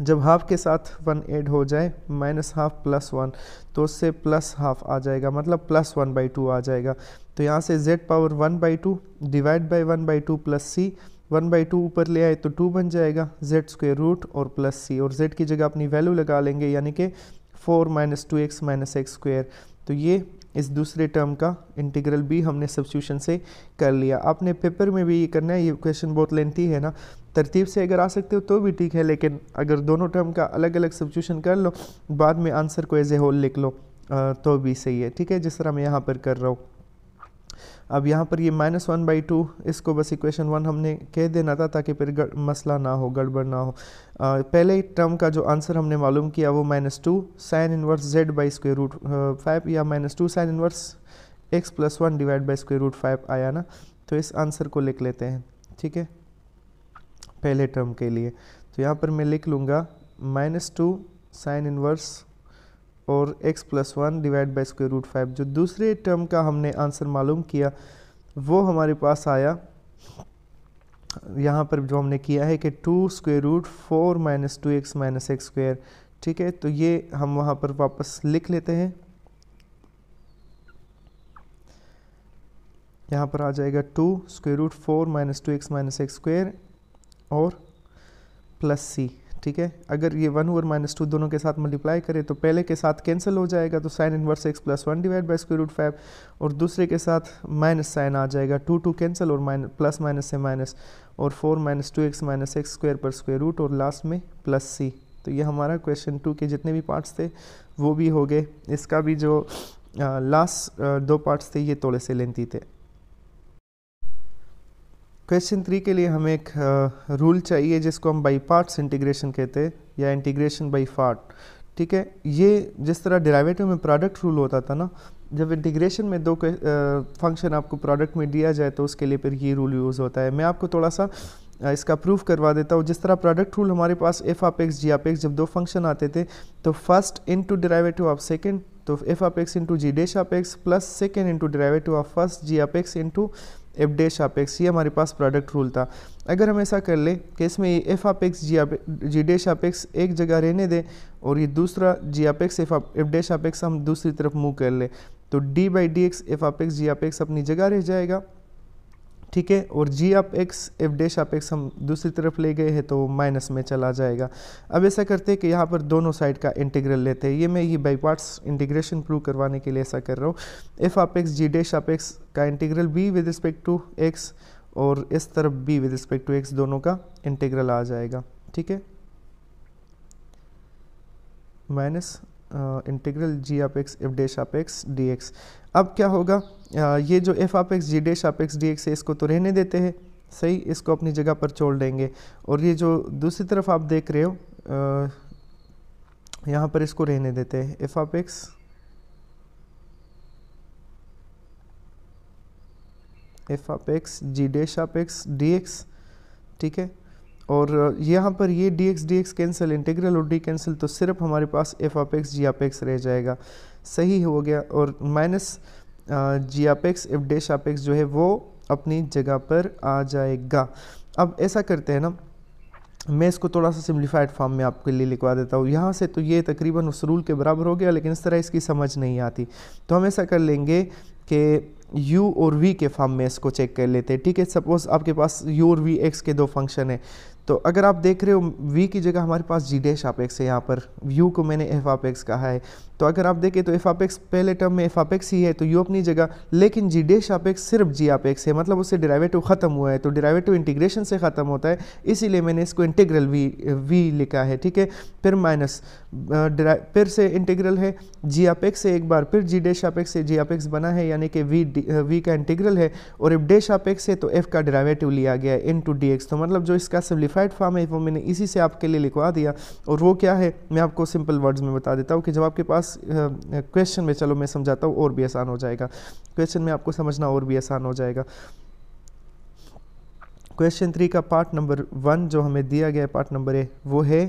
जब हाफ़ के साथ वन ऐड हो जाए माइनस हाफ प्लस वन तो उससे प्लस हाफ आ जाएगा मतलब प्लस वन बाई टू आ जाएगा तो यहाँ से z power one by two divide by one by two plus c one by two ऊपर ले आए तो टू बन जाएगा जेड स्क्वेयर रूट और प्लस सी और जेड की जगह अपनी वैल्यू लगा लेंगे यानी कि four minus two x minus x square तो ये इस दूसरे टर्म का इंटीग्रल भी हमने सब्सिट्यूशन से कर लिया आपने पेपर में भी ये करना है ये क्वेश्चन बहुत लेंथी है ना तरतीब से अगर आ सकते हो तो भी ठीक है लेकिन अगर दोनों टर्म का अलग अलग सब्सिट्यूशन कर लो बाद में आंसर को एज ए होल लिख लो तो भी सही है ठीक है जिस तरह मैं यहाँ पर कर रहा हूँ अब यहाँ पर ये माइनस वन बाई टू इसको बस इक्वेशन वन हमने कह देना था ताकि फिर मसला ना हो गड़बड़ ना हो आ, पहले टर्म का जो आंसर हमने मालूम किया वो minus two sine inverse z by square root five या minus two sine inverse x plus one divide by square root five आया ना तो इस आंसर को लिख लेते हैं ठीक है पहले टर्म के लिए तो यहाँ पर मैं लिख लूँगा माइनस टू साइन इनवर्स और x plus one divide by square root five जो दूसरे टर्म का हमने आंसर मालूम किया वो हमारे पास आया यहाँ पर जो हमने किया है कि two square root four minus two x minus x square ठीक है तो ये हम वहाँ पर वापस लिख लेते हैं यहाँ पर आ जाएगा two square root four minus two x minus x square और प्लस सी ठीक है अगर ये वन और माइनस टू दोनों के साथ मल्टीप्लाई करें तो पहले के साथ कैंसिल हो जाएगा तो sine inverse x plus one divide by square root five और दूसरे के साथ माइनस साइन आ जाएगा टू टू कैंसिल और माइनस प्लस माइनस से माइनस और four minus two x minus x square पर स्क्वेयर रूट और लास्ट में प्लस सी तो ये हमारा क्वेश्चन टू के जितने भी पार्ट्स थे वो भी हो गए इसका भी जो लास्ट दो पार्ट्स थे ये थोड़े से लेंथी थे क्वेश्चन थ्री के लिए हमें एक रूल चाहिए जिसको हम बाई पार्ट्स इंटीग्रेशन कहते हैं या इंटीग्रेशन बाई पार्ट ठीक है ये जिस तरह डेरावेटिव में प्रोडक्ट रूल होता था ना जब इंटीग्रेशन में दो फंक्शन आपको प्रोडक्ट में दिया जाए तो उसके लिए फिर ये रूल यूज़ होता है मैं आपको थोड़ा सा इसका प्रूफ करवा देता हूँ जिस तरह प्रोडक्ट रूल हमारे पास f of x ji of x जब दो फंक्शन आते थे तो first to derivative of second तो f of x into g dash of x plus second into derivative of first g of x into f dash x ये हमारे पास प्रोडक्ट रूल था अगर हम ऐसा कर ले कि इसमें ये एफ एक्स जी आप जी डेश एक्स एक जगह रहने दें और ये दूसरा g x f f dash x हम दूसरी तरफ मूव कर ले तो d by d x f x g x अपनी जगह रह जाएगा ठीक है और g of x f dash of x हम दूसरी तरफ ले गए हैं तो माइनस में चला जाएगा अब ऐसा करते हैं कि यहाँ पर दोनों साइड का इंटीग्रल लेते हैं ये मैं ये बाई पार्ट्स इंटीग्रेशन प्रूव करवाने के लिए ऐसा कर रहा हूँ f of x g dash of x का integral be with respect to x और इस तरफ be with respect to x दोनों का इंटीग्रल आ जाएगा ठीक है minus integral g of x f dash of x d x अब क्या होगा ये जो f of x g dash of x d x है इसको तो रहने देते हैं सही इसको अपनी जगह पर छोड़ देंगे और ये जो दूसरी तरफ आप देख रहे हो यहाँ पर इसको रहने देते हैं f of x f of x g dash of x d x ठीक है और यहाँ पर ये d x d x cancel integral और डी कैंसिल तो सिर्फ हमारे पास f of x ji of x रह जाएगा सही हो गया और माइनस जी अपेक्स शापेक्स जो है वो अपनी जगह पर आ जाएगा अब ऐसा करते हैं ना मैं इसको थोड़ा सा सिम्प्लीफाइड फॉर्म में आपके लिए लिखवा देता हूँ यहाँ से तो ये तकरीबन उस रूल के बराबर हो गया लेकिन इस तरह इसकी समझ नहीं आती तो हम ऐसा कर लेंगे कि u और v के फॉर्म में इसको चेक कर लेते हैं ठीक है सपोज़ आपके पास u और v x के दो फंक्शन हैं तो अगर आप देख रहे हो v की जगह हमारे पास जी डैश शापेक्स है यहाँ पर u को मैंने एफ आप एक्स कहा है तो अगर आप देखें तो एफ आपेक्स पहले टर्म में एफ आपेक्स ही है तो यू अपनी जगह लेकिन जी डेश आपेक्स सिर्फ जी आपेक्स है मतलब उससे डिराइवेटिव ख़त्म हुआ है तो डिराइवेटिव इंटीग्रेशन से ख़त्म होता है इसीलिए मैंने इसको इंटीग्रल वी वी लिखा है ठीक है फिर माइनस फिर से इंटीग्रल है जी आपेक्स से एक बार फिर जी डेश आपेक्स से जी आपेक्स बना है यानी कि वी वी का इंटीग्रल है और एफ डेश आपेक्स है तो एफ का डिराइवेटिव लिया गया है इन टू डी एक्स तो मतलब जो इसका सिम्प्लीफाइड फॉर्म है वो मैंने इसी से आपके लिए लिखवा दिया और वो क्या है मैं आपको सिंपल वर्ड्स में बता देता हूँ कि जब आपके पास पास क्वेश्चन में चलो मैं समझाता हूँ और भी आसान हो जाएगा क्वेश्चन में आपको समझना और भी आसान हो जाएगा क्वेश्चन थ्री का पार्ट नंबर वन जो हमें दिया गया पार्ट नंबर ए वो है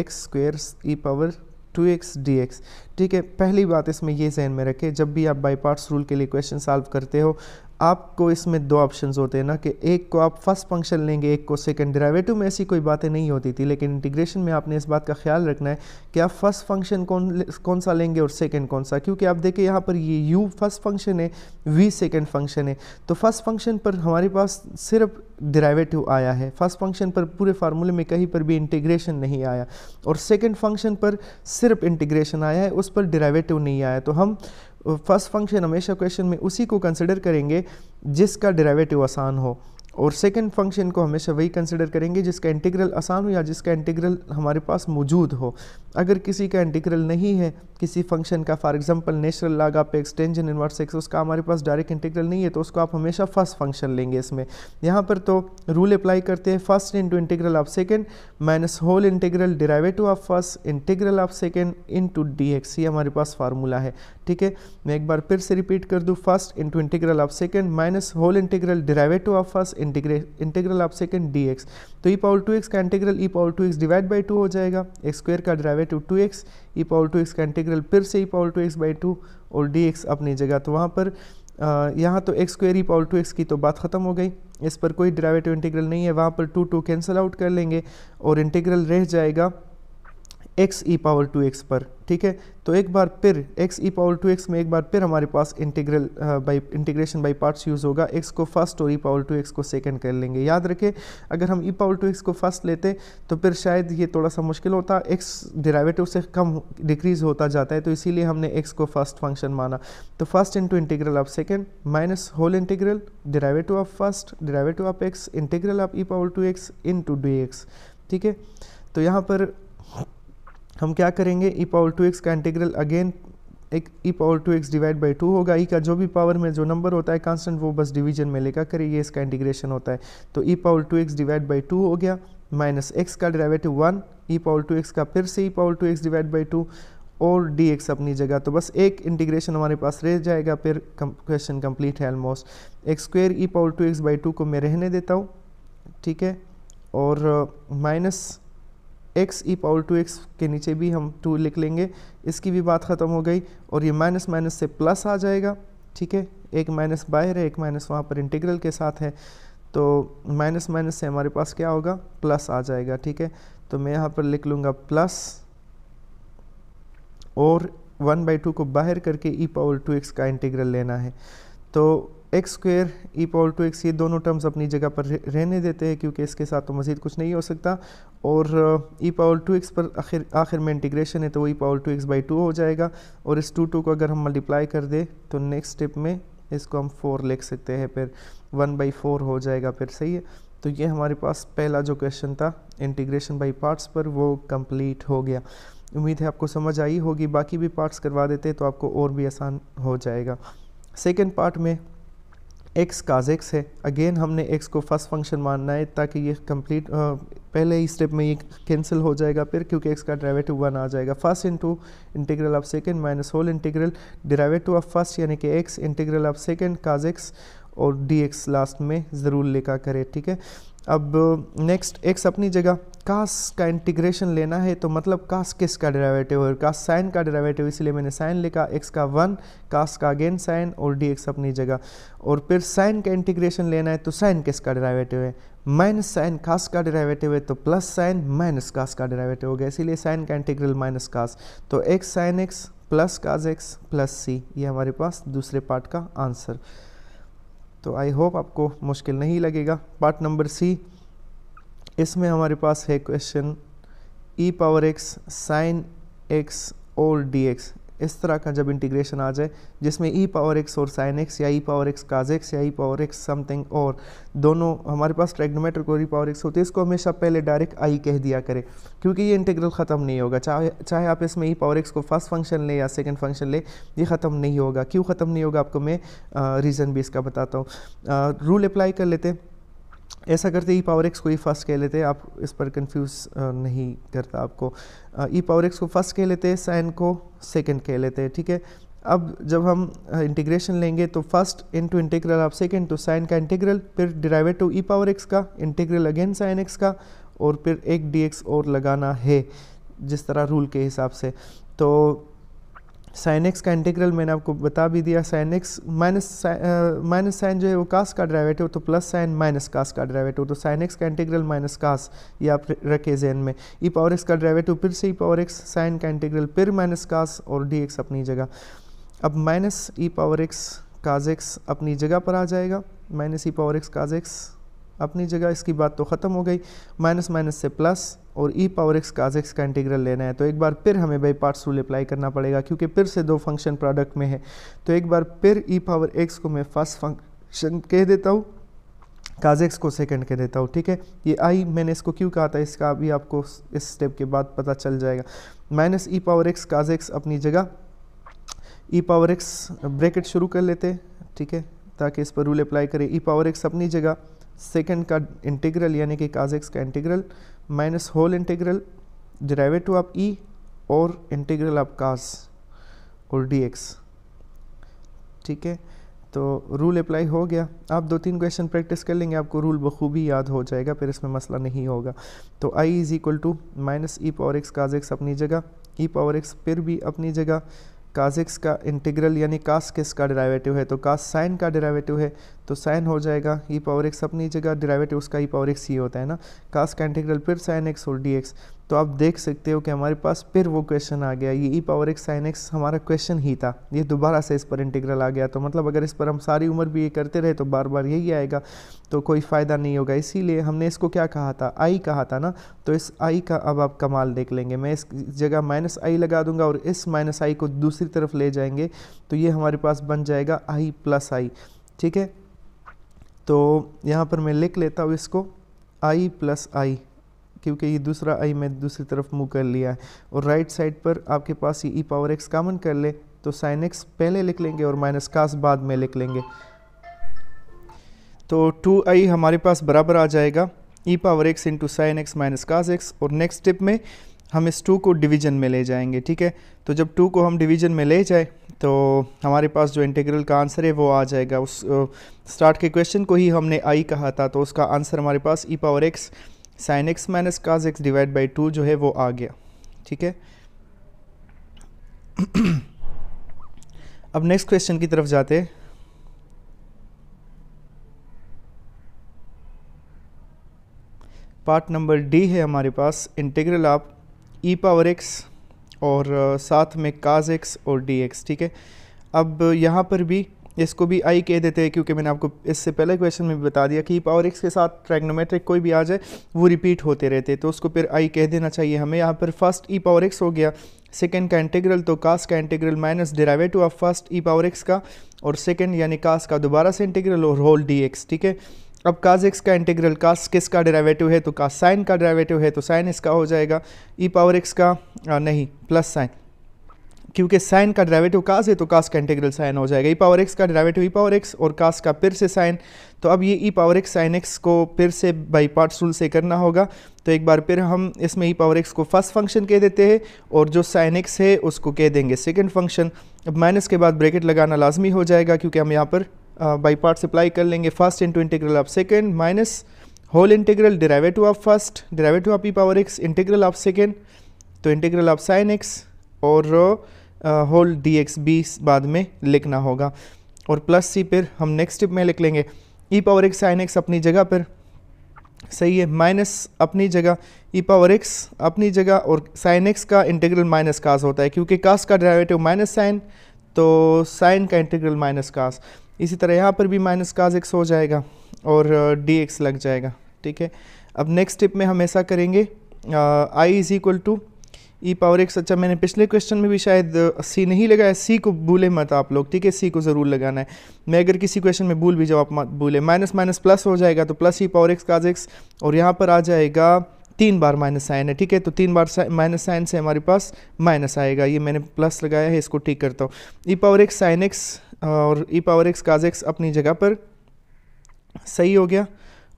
x square e power two x d x ठीक है पहली बात इसमें ये जहन में रखें जब भी आप बाई पार्ट्स रूल के लिए क्वेश्चन सॉल्व करते हो आपको इसमें दो ऑप्शंस होते हैं ना कि एक को आप फर्स्ट फंक्शन लेंगे एक को सेकंड डेरिवेटिव में ऐसी कोई बातें नहीं होती थी लेकिन इंटीग्रेशन में आपने इस बात का ख्याल रखना है कि आप फर्स्ट फंक्शन कौन कौन सा लेंगे और सेकंड कौन सा क्योंकि आप देखिए यहाँ पर ये यू फर्स्ट फंक्शन है वी सेकेंड फंक्शन है तो फर्स्ट फंक्शन पर हमारे पास सिर्फ डिराइवेटिव आया है फर्स्ट फंक्शन पर पूरे फार्मूले में कहीं पर भी इंटीग्रेशन नहीं आया और सेकेंड फंक्शन पर सिर्फ इंटीग्रेशन आया है उस पर डिराइवेटिव नहीं आया तो हम फर्स्ट फंक्शन हमेशा क्वेश्चन में उसी को कंसिडर करेंगे जिसका डेरिवेटिव आसान हो और सेकंड फंक्शन को हमेशा वही कंसिडर करेंगे जिसका इंटीग्रल आसान हो या जिसका इंटीग्रल हमारे पास मौजूद हो अगर किसी का इंटीग्रल नहीं है किसी फंक्शन का for example natural log of x tangent inverse x उसका हमारे पास डायरेक्ट इंटीग्रल नहीं है तो उसको आप हमेशा फर्स्ट फंक्शन लेंगे इसमें यहाँ पर तो रूल अप्लाई करते हैं first into integral of second minus whole integral derivative of first integral of second into d x ये हमारे पास फार्मूला है ठीक है मैं एक बार फिर से रिपीट कर दूँ first into integral of second minus whole integral derivative of first integral integral of second d x तो ई पावर टू एक्स का integral e power two x divide by two हो जाएगा एक्स स्क्वेयर का derivative two x e power two x का इंटीग्रल फिर से e power two x by two और डी एक्स अपनी जगह तो वहाँ पर यहाँ तो x square e power two x की तो बात ख़त्म हो गई इस पर कोई ड्राइवेटिव इंटीग्रल नहीं है वहाँ पर टू टू कैंसिल आउट कर लेंगे और इंटीग्रल रह जाएगा x e power two x पर ठीक है तो एक बार फिर x e power two x में एक बार फिर हमारे पास integral by integration by parts use होगा एक्स को फर्स्ट और ई पावर टू एक्स को सेकेंड कर लेंगे याद रखें अगर हम ई पावर टू एक्स को फर्स्ट लेते तो फिर शायद ये थोड़ा सा मुश्किल होता एक्स डिराइवेटिव से कम डिक्रीज़ होता जाता है तो इसीलिए हमने एक्स को फर्स्ट फंक्शन माना तो first into integral of second minus whole integral derivative of first derivative of x integral of e power two x into d x ठीक है तो यहाँ पर हम क्या करेंगे ई पावर टू एक्स का इंटीग्रल अगेन एक e power two x divide by two होगा ई e का जो भी पावर में जो नंबर होता है कांस्टेंट वो बस डिवीजन में लेकर ये इसका इंटीग्रेशन होता है तो e power two x divide by two हो गया माइनस एक्स का derivative one e power two x का फिर से e power two x divide by two और डी एक्स अपनी जगह तो बस एक इंटीग्रेशन हमारे पास रह जाएगा फिर क्वेश्चन कंप्लीट है almost x square e power two x by two को मैं रहने देता हूँ ठीक है और minus uh, x e power two x के नीचे भी हम टू लिख लेंगे इसकी भी बात ख़त्म हो गई और ये माइनस माइनस से प्लस आ जाएगा ठीक है एक माइनस बाहर है एक माइनस वहाँ पर इंटीग्रल के साथ है तो माइनस माइनस से हमारे पास क्या होगा प्लस आ जाएगा ठीक है तो मैं यहाँ पर लिख लूँगा प्लस और वन बाई टू को बाहर करके ई पावर टू एक्स का इंटीग्रल लेना है तो x square power two x ये दोनों टर्म्स अपनी जगह पर रहने देते हैं क्योंकि इसके साथ तो मज़ीद कुछ नहीं हो सकता और ई पावर टू एक्स पर आखिर आखिर में इंटीग्रेशन है तो e power two x by two हो जाएगा और इस टू टू को अगर हम मल्टीप्लाई कर दें तो नेक्स्ट स्टेप में इसको हम फोर लिख सकते हैं फिर वन बाई फोर हो जाएगा फिर सही है तो ये हमारे पास पहला जो क्वेश्चन था इंटीग्रेशन बाई पार्ट्स पर वो कम्प्लीट हो गया उम्मीद है आपको समझ आई होगी बाकी भी पार्ट्स करवा देते तो आपको और भी आसान हो जाएगा सेकेंड पार्ट में एक्स काज एक्स है अगेन हमने एक्स को फर्स्ट फंक्शन मानना है ताकि ये कंप्लीट पहले ही स्टेप में ये कैंसिल हो जाएगा फिर क्योंकि एक्स का डेरिवेटिव वन आ जाएगा first into integral of second minus whole integral derivative of first यानी कि x integral of second cos x और डी एक्स लास्ट में ज़रूर लेकर करें ठीक है अब नेक्स्ट एक्स अपनी जगह कास का इंटीग्रेशन लेना है तो मतलब कास किस का डेरावेटिव है कास साइन का डेरावेटिव इसलिए मैंने साइन लिखा एक्स का वन कास का अगेन साइन और डी एक्स अपनी जगह और फिर साइन का इंटीग्रेशन लेना है तो साइन किस का डेरावेटिव है माइनस साइन कास का डेरावेटिव है तो प्लस साइन माइनस कास का डेरावेटिव हो गया इसीलिए साइन का इंटीग्रल माइनस कास तो x sine x plus cos x plus c ये हमारे पास दूसरे पार्ट का आंसर तो आई होप आपको मुश्किल नहीं लगेगा पार्ट नंबर सी इसमें हमारे पास है question e power x sine x और डी एक्स इस तरह का जब इंटीग्रेशन आ जाए जिसमें ई पावर एक्स और साइन एक्स या e power x cos x या ई पावर एक्स समथिंग और दोनों हमारे पास ट्रेग्नोमेट्रिक और ई पावर एक्स होती है इसको हमेशा पहले डायरेक्ट आई कह दिया करें क्योंकि ये इंटीग्रल ख़त्म नहीं होगा चाहे चाहे आप इसमें ई पावर एक्स को फर्स्ट फंक्शन लें या सेकेंड फंक्शन लें ये ख़त्म नहीं होगा क्यों ख़त्म नहीं होगा आपको मैं रीज़न भी इसका बताता हूँ रूल अप्लाई कर लेते हैं ऐसा करते ई पावर एक्स को ई e फर्स्ट कह लेते आप इस पर कंफ्यूज नहीं करता आपको ई पावर एक्स को फर्स्ट कह लेते साइन को सेकंड कह लेते हैं ठीक है अब जब हम इंटीग्रेशन लेंगे तो first into integral of second तो साइन का इंटीग्रल फिर डिराइवेटिव ई पावर एक्स का इंटीग्रल अगेन साइन एक्स का और फिर एक डी और लगाना है जिस तरह रूल के हिसाब से तो साइन एक्स का इंटीग्रल मैंने आपको बता भी दिया sine x minus minus sine जो है वो कास का ड्राइवेटिव तो प्लस साइन माइनस कास का ड्राइवेटिव तो साइन एक्स का इंटीग्रल माइनस कास ये आप रखे जेन में ई पावर एक्स का ड्राइवेटिव तो फिर से ई पावर एक्स साइन का इंटीग्रल फिर माइनस कास और डी एक्स अपनी जगह अब minus e power x cos x अपनी जगह पर आ जाएगा minus e power x cos x अपनी जगह इसकी बात तो ख़त्म हो गई माइनस माइनस से प्लस और e power x cos x का इंटीग्रल लेना है तो एक बार फिर हमें बाई पार्ट्स रूल अप्लाई करना पड़ेगा क्योंकि फिर से दो फंक्शन प्रोडक्ट में है तो एक बार फिर ई पावर एक्स को मैं फर्स्ट फंक्शन कह देता हूँ काज एक्स को सेकंड कह देता हूँ ठीक है ये आई मैंने इसको क्यों कहा था इसका अभी आपको इस स्टेप के बाद पता चल जाएगा minus e power x cos x अपनी जगह ई पावर एक्स ब्रैकेट शुरू कर लेते ठीक है ताकि इस पर रूल अप्लाई करें ई पावर एक्स अपनी जगह सेकेंड का इंटीग्रल यानी कि काज एक्स का integral minus whole integral derivative of e और इंटीग्रल ऑफ काज और डी एक्स ठीक है तो रूल अप्लाई हो गया आप दो तीन क्वेश्चन प्रैक्टिस कर लेंगे आपको रूल बखूबी याद हो जाएगा फिर इसमें मसला नहीं होगा तो I is equal to minus e power x cos x अपनी जगह ई पावर एक्स फिर भी अपनी जगह काज एक्स का इंटीग्रल यानी कास किस का डेरावेटिव है तो कास साइन का डेरावेटिव है तो साइन हो जाएगा ई पावर एक्स अपनी जगह डेरावेटिव उसका ई पावर एक्स ही होता है ना कास का इंटीग्रल फिर साइन एक्स और डी एक्स तो आप देख सकते हो कि हमारे पास फिर वो क्वेश्चन आ गया ये e power x sine x हमारा क्वेश्चन ही था ये दोबारा से इस पर इंटीग्रल आ गया तो मतलब अगर इस पर हम सारी उम्र भी ये करते रहे तो बार बार यही आएगा तो कोई फ़ायदा नहीं होगा इसीलिए हमने इसको क्या कहा था आई कहा था ना तो इस आई का अब आप कमाल देख लेंगे मैं इस जगह माइनस आई लगा दूंगा और इस माइनस आई को दूसरी तरफ ले जाएंगे तो ये हमारे पास बन जाएगा आई प्लस आई ठीक है तो यहाँ पर मैं लिख लेता हूँ इसको आई प्लस आई क्योंकि ये दूसरा आई मैं दूसरी तरफ मूव कर लिया है और राइट साइड पर आपके पास ये ई पावर एक्स कामन कर ले तो साइन एक्स पहले लिख लेंगे और माइनस कास बाद में लिख लेंगे तो टू आई हमारे पास बराबर आ जाएगा e power x into sine x minus cos x और नेक्स्ट स्टेप में हम इस टू को डिवीजन में ले जाएंगे ठीक है तो जब टू को हम डिवीजन में ले जाए तो हमारे पास जो इंटीग्रल का आंसर है वो आ जाएगा उस स्टार्ट के क्वेश्चन को ही हमने आई कहा था तो उसका आंसर हमारे पास e power x sine x minus cos x divide by two जो है वो आ गया ठीक है अब नेक्स्ट क्वेश्चन की तरफ जाते हैं पार्ट नंबर डी है हमारे पास इंटीग्रल आप ई पावर एक्स और साथ में काज एक्स और डी एक्स ठीक है अब यहाँ पर भी इसको भी आई कह देते हैं क्योंकि मैंने आपको इससे पहले क्वेश्चन में भी बता दिया कि पावर एक्स के साथ ट्रैग्नोमेट्रिक कोई भी आ जाए वो रिपीट होते रहते तो उसको फिर आई कह देना चाहिए हमें यहाँ पर फर्स्ट ई पावर एक्स हो गया सेकेंड का इंटीग्रल तो कास का integral minus derivative of first e power x का और सेकेंड यानी कास का दोबारा से इंटीग्रल और होल डी एक्स ठीक है अब काज एक्स का इंटीग्रल कास किस का डेरावेटिव है तो कास साइन का डेरावेटिव है तो साइन इसका हो जाएगा ई पावर एक्स का आ, नहीं प्लस साइन क्योंकि साइन का डेरिवेटिव कास है तो कास का इंटीग्रल साइन हो जाएगा ई पावर एक्स का डरावेटिव ई पावर एक्स और कास का फिर से साइन तो अब ये e power x sine x को फिर से बाई पार्ट रूल से करना होगा तो एक बार फिर हम इसमें ई पावर एक्स को फर्स्ट फंक्शन कह देते हैं और जो साइन एक्स है उसको कह देंगे सेकेंड फंक्शन अब माइनस के बाद ब्रेकेट लगाना लाजमी हो जाएगा क्योंकि हम यहाँ पर बाई पार्ट अप्लाई कर लेंगे first into integral of second minus whole integral derivative of first derivative of e power x integral of second तो इंटीग्रल ऑफ साइन एक्स और होल डी एक्स बी बाद में लिखना होगा और प्लस सी फिर हम नेक्स्ट स्टेप में लिख लेंगे e power x sine x अपनी जगह पर सही है माइनस अपनी जगह ई पावर एक्स अपनी जगह और साइन एक्स का इंटीग्रल माइनस कास होता है क्योंकि कास का डेरिवेटिव माइनस साइन तो साइन का इंटीग्रल माइनस कास इसी तरह यहाँ पर भी माइनस कास एक्स हो जाएगा और डी एक्स लग जाएगा ठीक है अब नेक्स्ट स्टेप में हम ऐसा करेंगे I is equal to e power x अच्छा मैंने पिछले क्वेश्चन में भी शायद सी नहीं लगाया सी को भूले मत आप लोग ठीक है सी को ज़रूर लगाना है मैं अगर किसी क्वेश्चन में भूल भी जाओ आप भूले माइनस माइनस प्लस हो जाएगा तो plus e power x cos x और यहाँ पर आ जाएगा तीन बार माइनस साइन है ठीक है तो तीन बार माइनस साइन से हमारे पास माइनस आएगा ये मैंने प्लस लगाया है इसको ठीक करता हूँ e power x sine x और e power x cos x अपनी जगह पर सही हो गया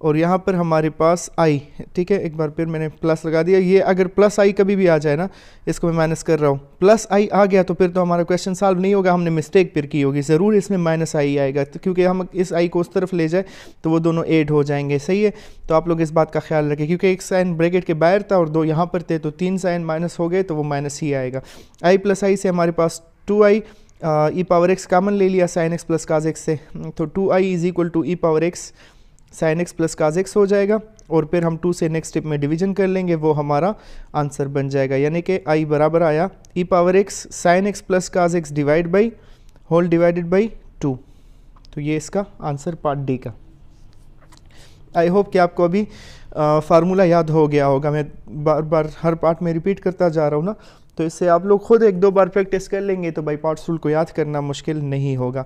और यहाँ पर हमारे पास आई ठीक है एक बार फिर मैंने प्लस लगा दिया ये अगर प्लस आई कभी भी आ जाए ना इसको मैं माइनस कर रहा हूँ प्लस आई आ गया तो फिर तो हमारा क्वेश्चन सॉल्व नहीं होगा हमने मिस्टेक फिर की होगी ज़रूर इसमें माइनस आई आएगा तो क्योंकि हम इस आई को उस तरफ ले जाए तो वो दोनों एड हो जाएंगे सही है तो आप लोग इस बात का ख्याल रखें क्योंकि एक साइन ब्रेकेट के बाहर था और दो यहाँ पर थे तो तीन साइन माइनस हो गए तो वो माइनस ही आएगा आई प्लस आई से हमारे पास two I e power x common ले लिया sine x plus cos x से तो two I is equal to e power x sine x plus cos x हो जाएगा और फिर हम टू से नेक्स्ट स्टेप में डिवीजन कर लेंगे वो हमारा आंसर बन जाएगा यानी कि आई बराबर आया e power x sine x plus cos x divide by whole divided by two तो ये इसका आंसर पार्ट डी का आई होप कि आपको अभी फार्मूला याद हो गया होगा मैं बार बार हर पार्ट में रिपीट करता जा रहा हूँ ना तो इससे आप लोग खुद एक दो बार प्रैक्टिस कर लेंगे तो बाई पार्ट रूल को याद करना मुश्किल नहीं होगा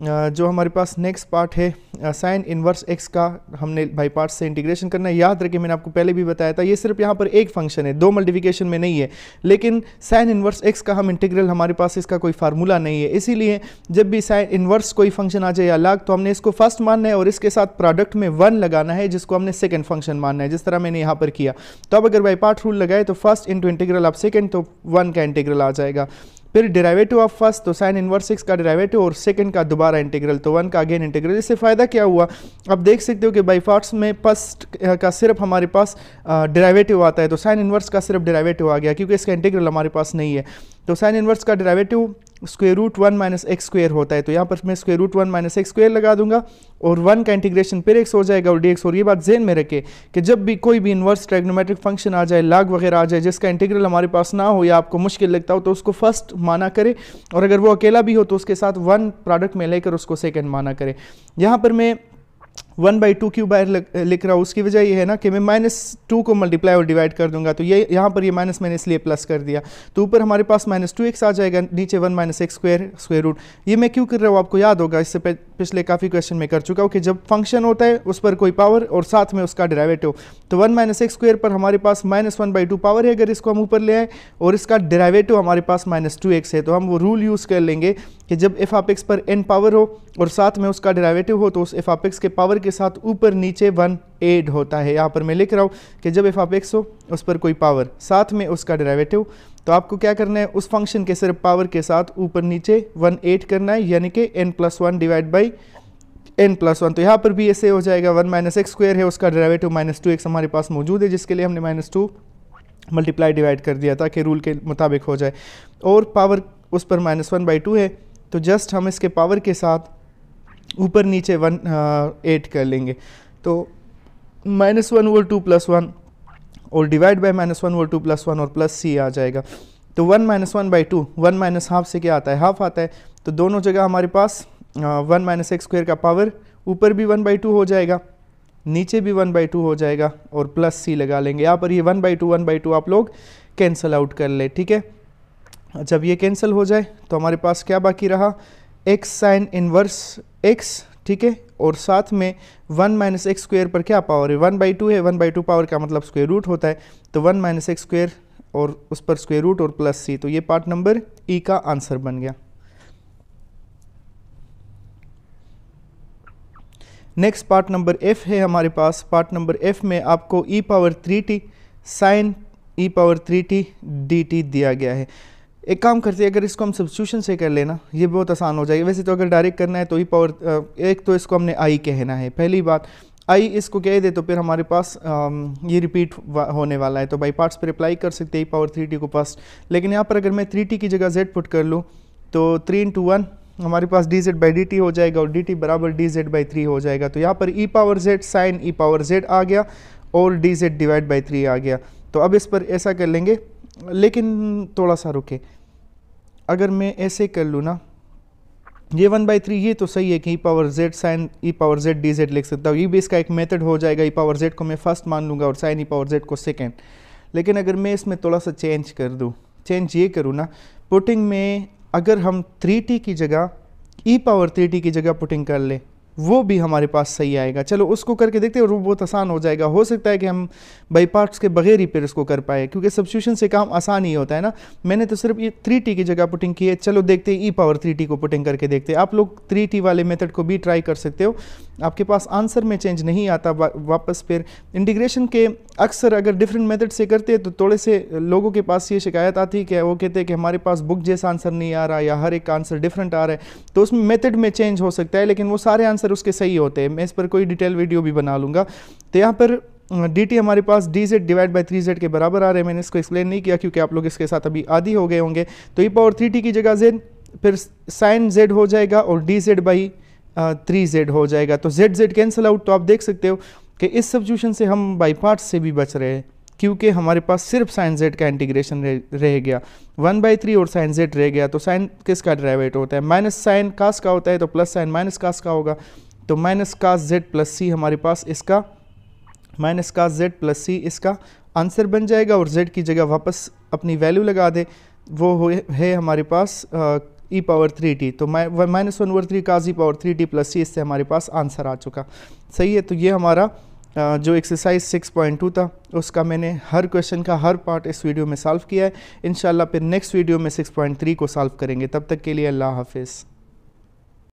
जो हमारे पास नेक्स्ट पार्ट है साइन इनवर्स एक्स का हमने बाई पार्ट से इंटीग्रेशन करना है याद रखिए मैंने आपको पहले भी बताया था ये सिर्फ यहाँ पर एक फंक्शन है दो मल्टीप्लिकेशन में नहीं है लेकिन साइन इनवर्स एक्स का हम इंटीग्रल हमारे पास इसका कोई फार्मूला नहीं है इसीलिए जब भी साइन इनवर्स कोई फंक्शन आ जाए अलग तो हमने इसको फर्स्ट मानना है और इसके साथ प्रोडक्ट में वन लगाना है जिसको हमने सेकेंड फंक्शन मानना है जिस तरह मैंने यहाँ पर किया तो अब अगर बाई पार्ट रूल लगाए तो फर्स्ट इंटू इंटीग्रल आप सेकेंड तो वन का इंटीग्रल आ जाएगा फिर डेरावेटिव ऑफ फर्स्ट तो साइन इनवर्स सिक्स का डेरावेटिव और सेकंड का दोबारा इंटीग्रल तो वन का अगेन इंटीग्रल इससे फ़ायदा क्या हुआ आप देख सकते हो कि बाई पार्ट्स में फर्स्ट का सिर्फ हमारे पास डेरावेटिव आता है तो साइन इनवर्स का सिर्फ डेरावेटिव आ गया क्योंकि इसका इंटीग्रल हमारे पास नहीं है तो साइन इनवर्स का derivative square root one minus x square होता है तो यहाँ पर मैं square root one minus x square लगा दूंगा और वन का इंटीग्रेशन फिर एक्स हो जाएगा और डी एक्स और ये बात जेन में रखे कि जब भी कोई भी इन्वर्स ट्रेग्नोमेट्रिक फंक्शन आ जाए लाग वगैरह आ जाए जिसका इंटीग्रल हमारे पास ना हो या आपको मुश्किल लगता हो तो उसको फर्स्ट माना करे और अगर वो अकेला भी हो तो उसके साथ वन प्रोडक्ट में लेकर उसको सेकेंड माना करे यहाँ पर मैं वन बाई टू क्यू बाहर लिख रहा हूँ उसकी वजह ये है ना कि मैं माइनस टू को मल्टीप्लाई और डिवाइड कर दूंगा तो ये यहाँ पर ये माइनस मैंने इसलिए प्लस कर दिया तो ऊपर हमारे पास माइनस टू एक्स आ जाएगा नीचे one minus x square square root ये मैं क्यों कर रहा हूँ आपको याद होगा इससे पिछले काफ़ी क्वेश्चन में कर चुका हूँ कि जब फंक्शन होता है उस पर कोई पावर और साथ में उसका डिराइवेटिव तो वन माइनस एक्स स्क्वेयर पर हमारे पास minus one by two power है अगर इसको हम ऊपर ले आए और इसका डिराइवेटिव हमारे पास माइनस टू एक्स है तो हम वो रूल यूज़ कर लेंगे कि जब एफ आप एक्स पर एन पावर हो और साथ में उसका डिराइवेटिव हो तो उस एफ आप एक्स के पावर के के साथ ऊपर नीचे वन एड होता है यहाँ पर मैं लिख रहा हूँ कि जब एफ आप एक्स हो उस पर कोई पावर साथ में उसका डेरिवेटिव तो आपको क्या करना है उस फंक्शन के सिर्फ पावर के साथ ऊपर नीचे वन एड करना है यानी कि n plus one divide by n plus one तो यहाँ पर भी ऐसे हो जाएगा वन माइनस एक्स स्क्वेयर है उसका डेरिवेटिव माइनस टू एक्स हमारे पास मौजूद है जिसके लिए हमने माइनस टू मल्टीप्लाई डिवाइड कर दिया ताकि रूल के मुताबिक हो जाए और पावर उस पर माइनस वन बाई टू है तो जस्ट हम इसके पावर के साथ ऊपर नीचे वन एट कर लेंगे तो minus one whole two plus one और divide by minus one whole two plus one और प्लस सी आ जाएगा तो one minus one by two one minus half से क्या आता है हाफ आता है तो दोनों जगह हमारे पास वन माइनस एक्स स्क्वेयर का पावर ऊपर भी वन बाई टू हो जाएगा नीचे भी वन बाई टू हो जाएगा और प्लस सी लगा लेंगे यहाँ पर ये one by two one by two आप लोग कैंसल आउट कर ले ठीक है जब ये कैंसिल हो जाए तो हमारे पास क्या बाकी रहा एक्स साइन इनवर्स एक्स ठीक है और साथ में वन माइनस एक्स स्क्वेयर पर क्या पावर है वन बाई टू है वन बाई टू पावर का मतलब स्क्वेयर रूट होता है तो वन माइनस एक्स स्क्वेयर और उस पर स्क्वेयर रूट और प्लस सी तो ये पार्ट नंबर ई का आंसर बन गया नेक्स्ट पार्ट नंबर एफ है हमारे पास पार्ट नंबर एफ में आपको e power three t sine e power three t d t दिया गया है एक काम करते हैं अगर इसको हम सब्सिट्यूशन से कर लेना ये बहुत आसान हो जाएगा वैसे तो अगर डायरेक्ट करना है तो ही पावर एक तो इसको हमने आई कहना है पहली बात आई इसको कह दे तो फिर हमारे पास ये रिपीट होने वाला है तो बाई पार्ट्स पर अप्लाई कर सकते ई पावर थ्री टी को पास लेकिन यहाँ पर अगर मैं थ्री टी की जगह जेड पुट कर लूँ तो थ्री इंटू वन हमारे पास d z by d t हो जाएगा और डी टी बराबर डी जेड बाई थ्री हो जाएगा तो यहाँ पर e power z sine e power z आ गया और d z divide by three आ गया तो अब इस पर ऐसा कर लेंगे लेकिन थोड़ा सा रुके अगर मैं ऐसे कर लूँ ना ये वन बाई थ्री ये तो सही है कि e power z sine e power z d z लिख सकता हूँ ये भी इसका एक मेथड हो जाएगा ई पावर जेड को मैं फर्स्ट मान लूँगा और साइन ई पावर जेड को सेकेंड लेकिन अगर मैं इसमें थोड़ा सा चेंज कर दूँ चेंज ये करूँ ना पुटिंग में अगर हम थ्री टी की जगह ई पावर थ्री टी की जगह पुटिंग कर लें वो भी हमारे पास सही आएगा चलो उसको करके देखते हैं और बहुत आसान हो जाएगा हो सकता है कि हम बाई पार्ट्स के बगैर ही फिर उसको कर पाए क्योंकि सब्सिट्यूशन से काम आसान ही होता है ना मैंने तो सिर्फ ये थ्री टी की जगह पुटिंग की है चलो देखते हैं ई पावर थ्री टी को पुटिंग करके देखते हैं आप लोग थ्री टी वाले मेथड को भी ट्राई कर सकते हो आपके पास आंसर में चेंज नहीं आता वा, वापस फिर इंटीग्रेशन के अक्सर अगर डिफरेंट मेथड से करते तो थोड़े से लोगों के पास ये शिकायत आती कि वो कहते हैं कि हमारे पास बुक जैसा आंसर नहीं आ रहा या हर एक आंसर डिफरेंट आ रहा है तो उसमें मेथड में चेंज हो सकता है लेकिन वो सारे आंसर उसके सही होते हैं मैं इस पर कोई डिटेल वीडियो भी बना लूँगा तो यहाँ पर डी टी हमारे पास d z divide by three z के बराबर आ रहे हैं मैंने इसको एक्सप्लेन नहीं किया क्योंकि आप लोग इसके साथ अभी आदि हो गए होंगे तो ई पावर थ्री टी की जगह जेड फिर साइन जेड हो जाएगा और d z by three z हो जाएगा तो जेड जेड कैंसिल आउट तो आप देख सकते हो कि इस सब्जूशन से हम बाई पार्ट से भी बच रहे हैं क्योंकि हमारे पास सिर्फ साइन जेड का इंटीग्रेशन रह, गया वन बाई थ्री और साइन जेड रह गया तो साइन किसका ड्राइवेट होता है माइनस साइन कास का होता है तो प्लस साइन माइनस कास का होगा तो minus cos z plus c हमारे पास इसका minus cos z plus c इसका आंसर बन जाएगा और जेड की जगह वापस अपनी वैल्यू लगा दे वो है हमारे पास ई पावर थ्री टी तो minus one over three cos e power three t plus c इससे हमारे पास आंसर आ चुका सही है तो ये हमारा जो एक्सरसाइज 6.2 था उसका मैंने हर क्वेश्चन का हर पार्ट इस वीडियो में सॉल्व किया है इन फिर नेक्स्ट वीडियो में 6.3 को सॉल्व करेंगे तब तक के लिए अल्लाह हाफिज़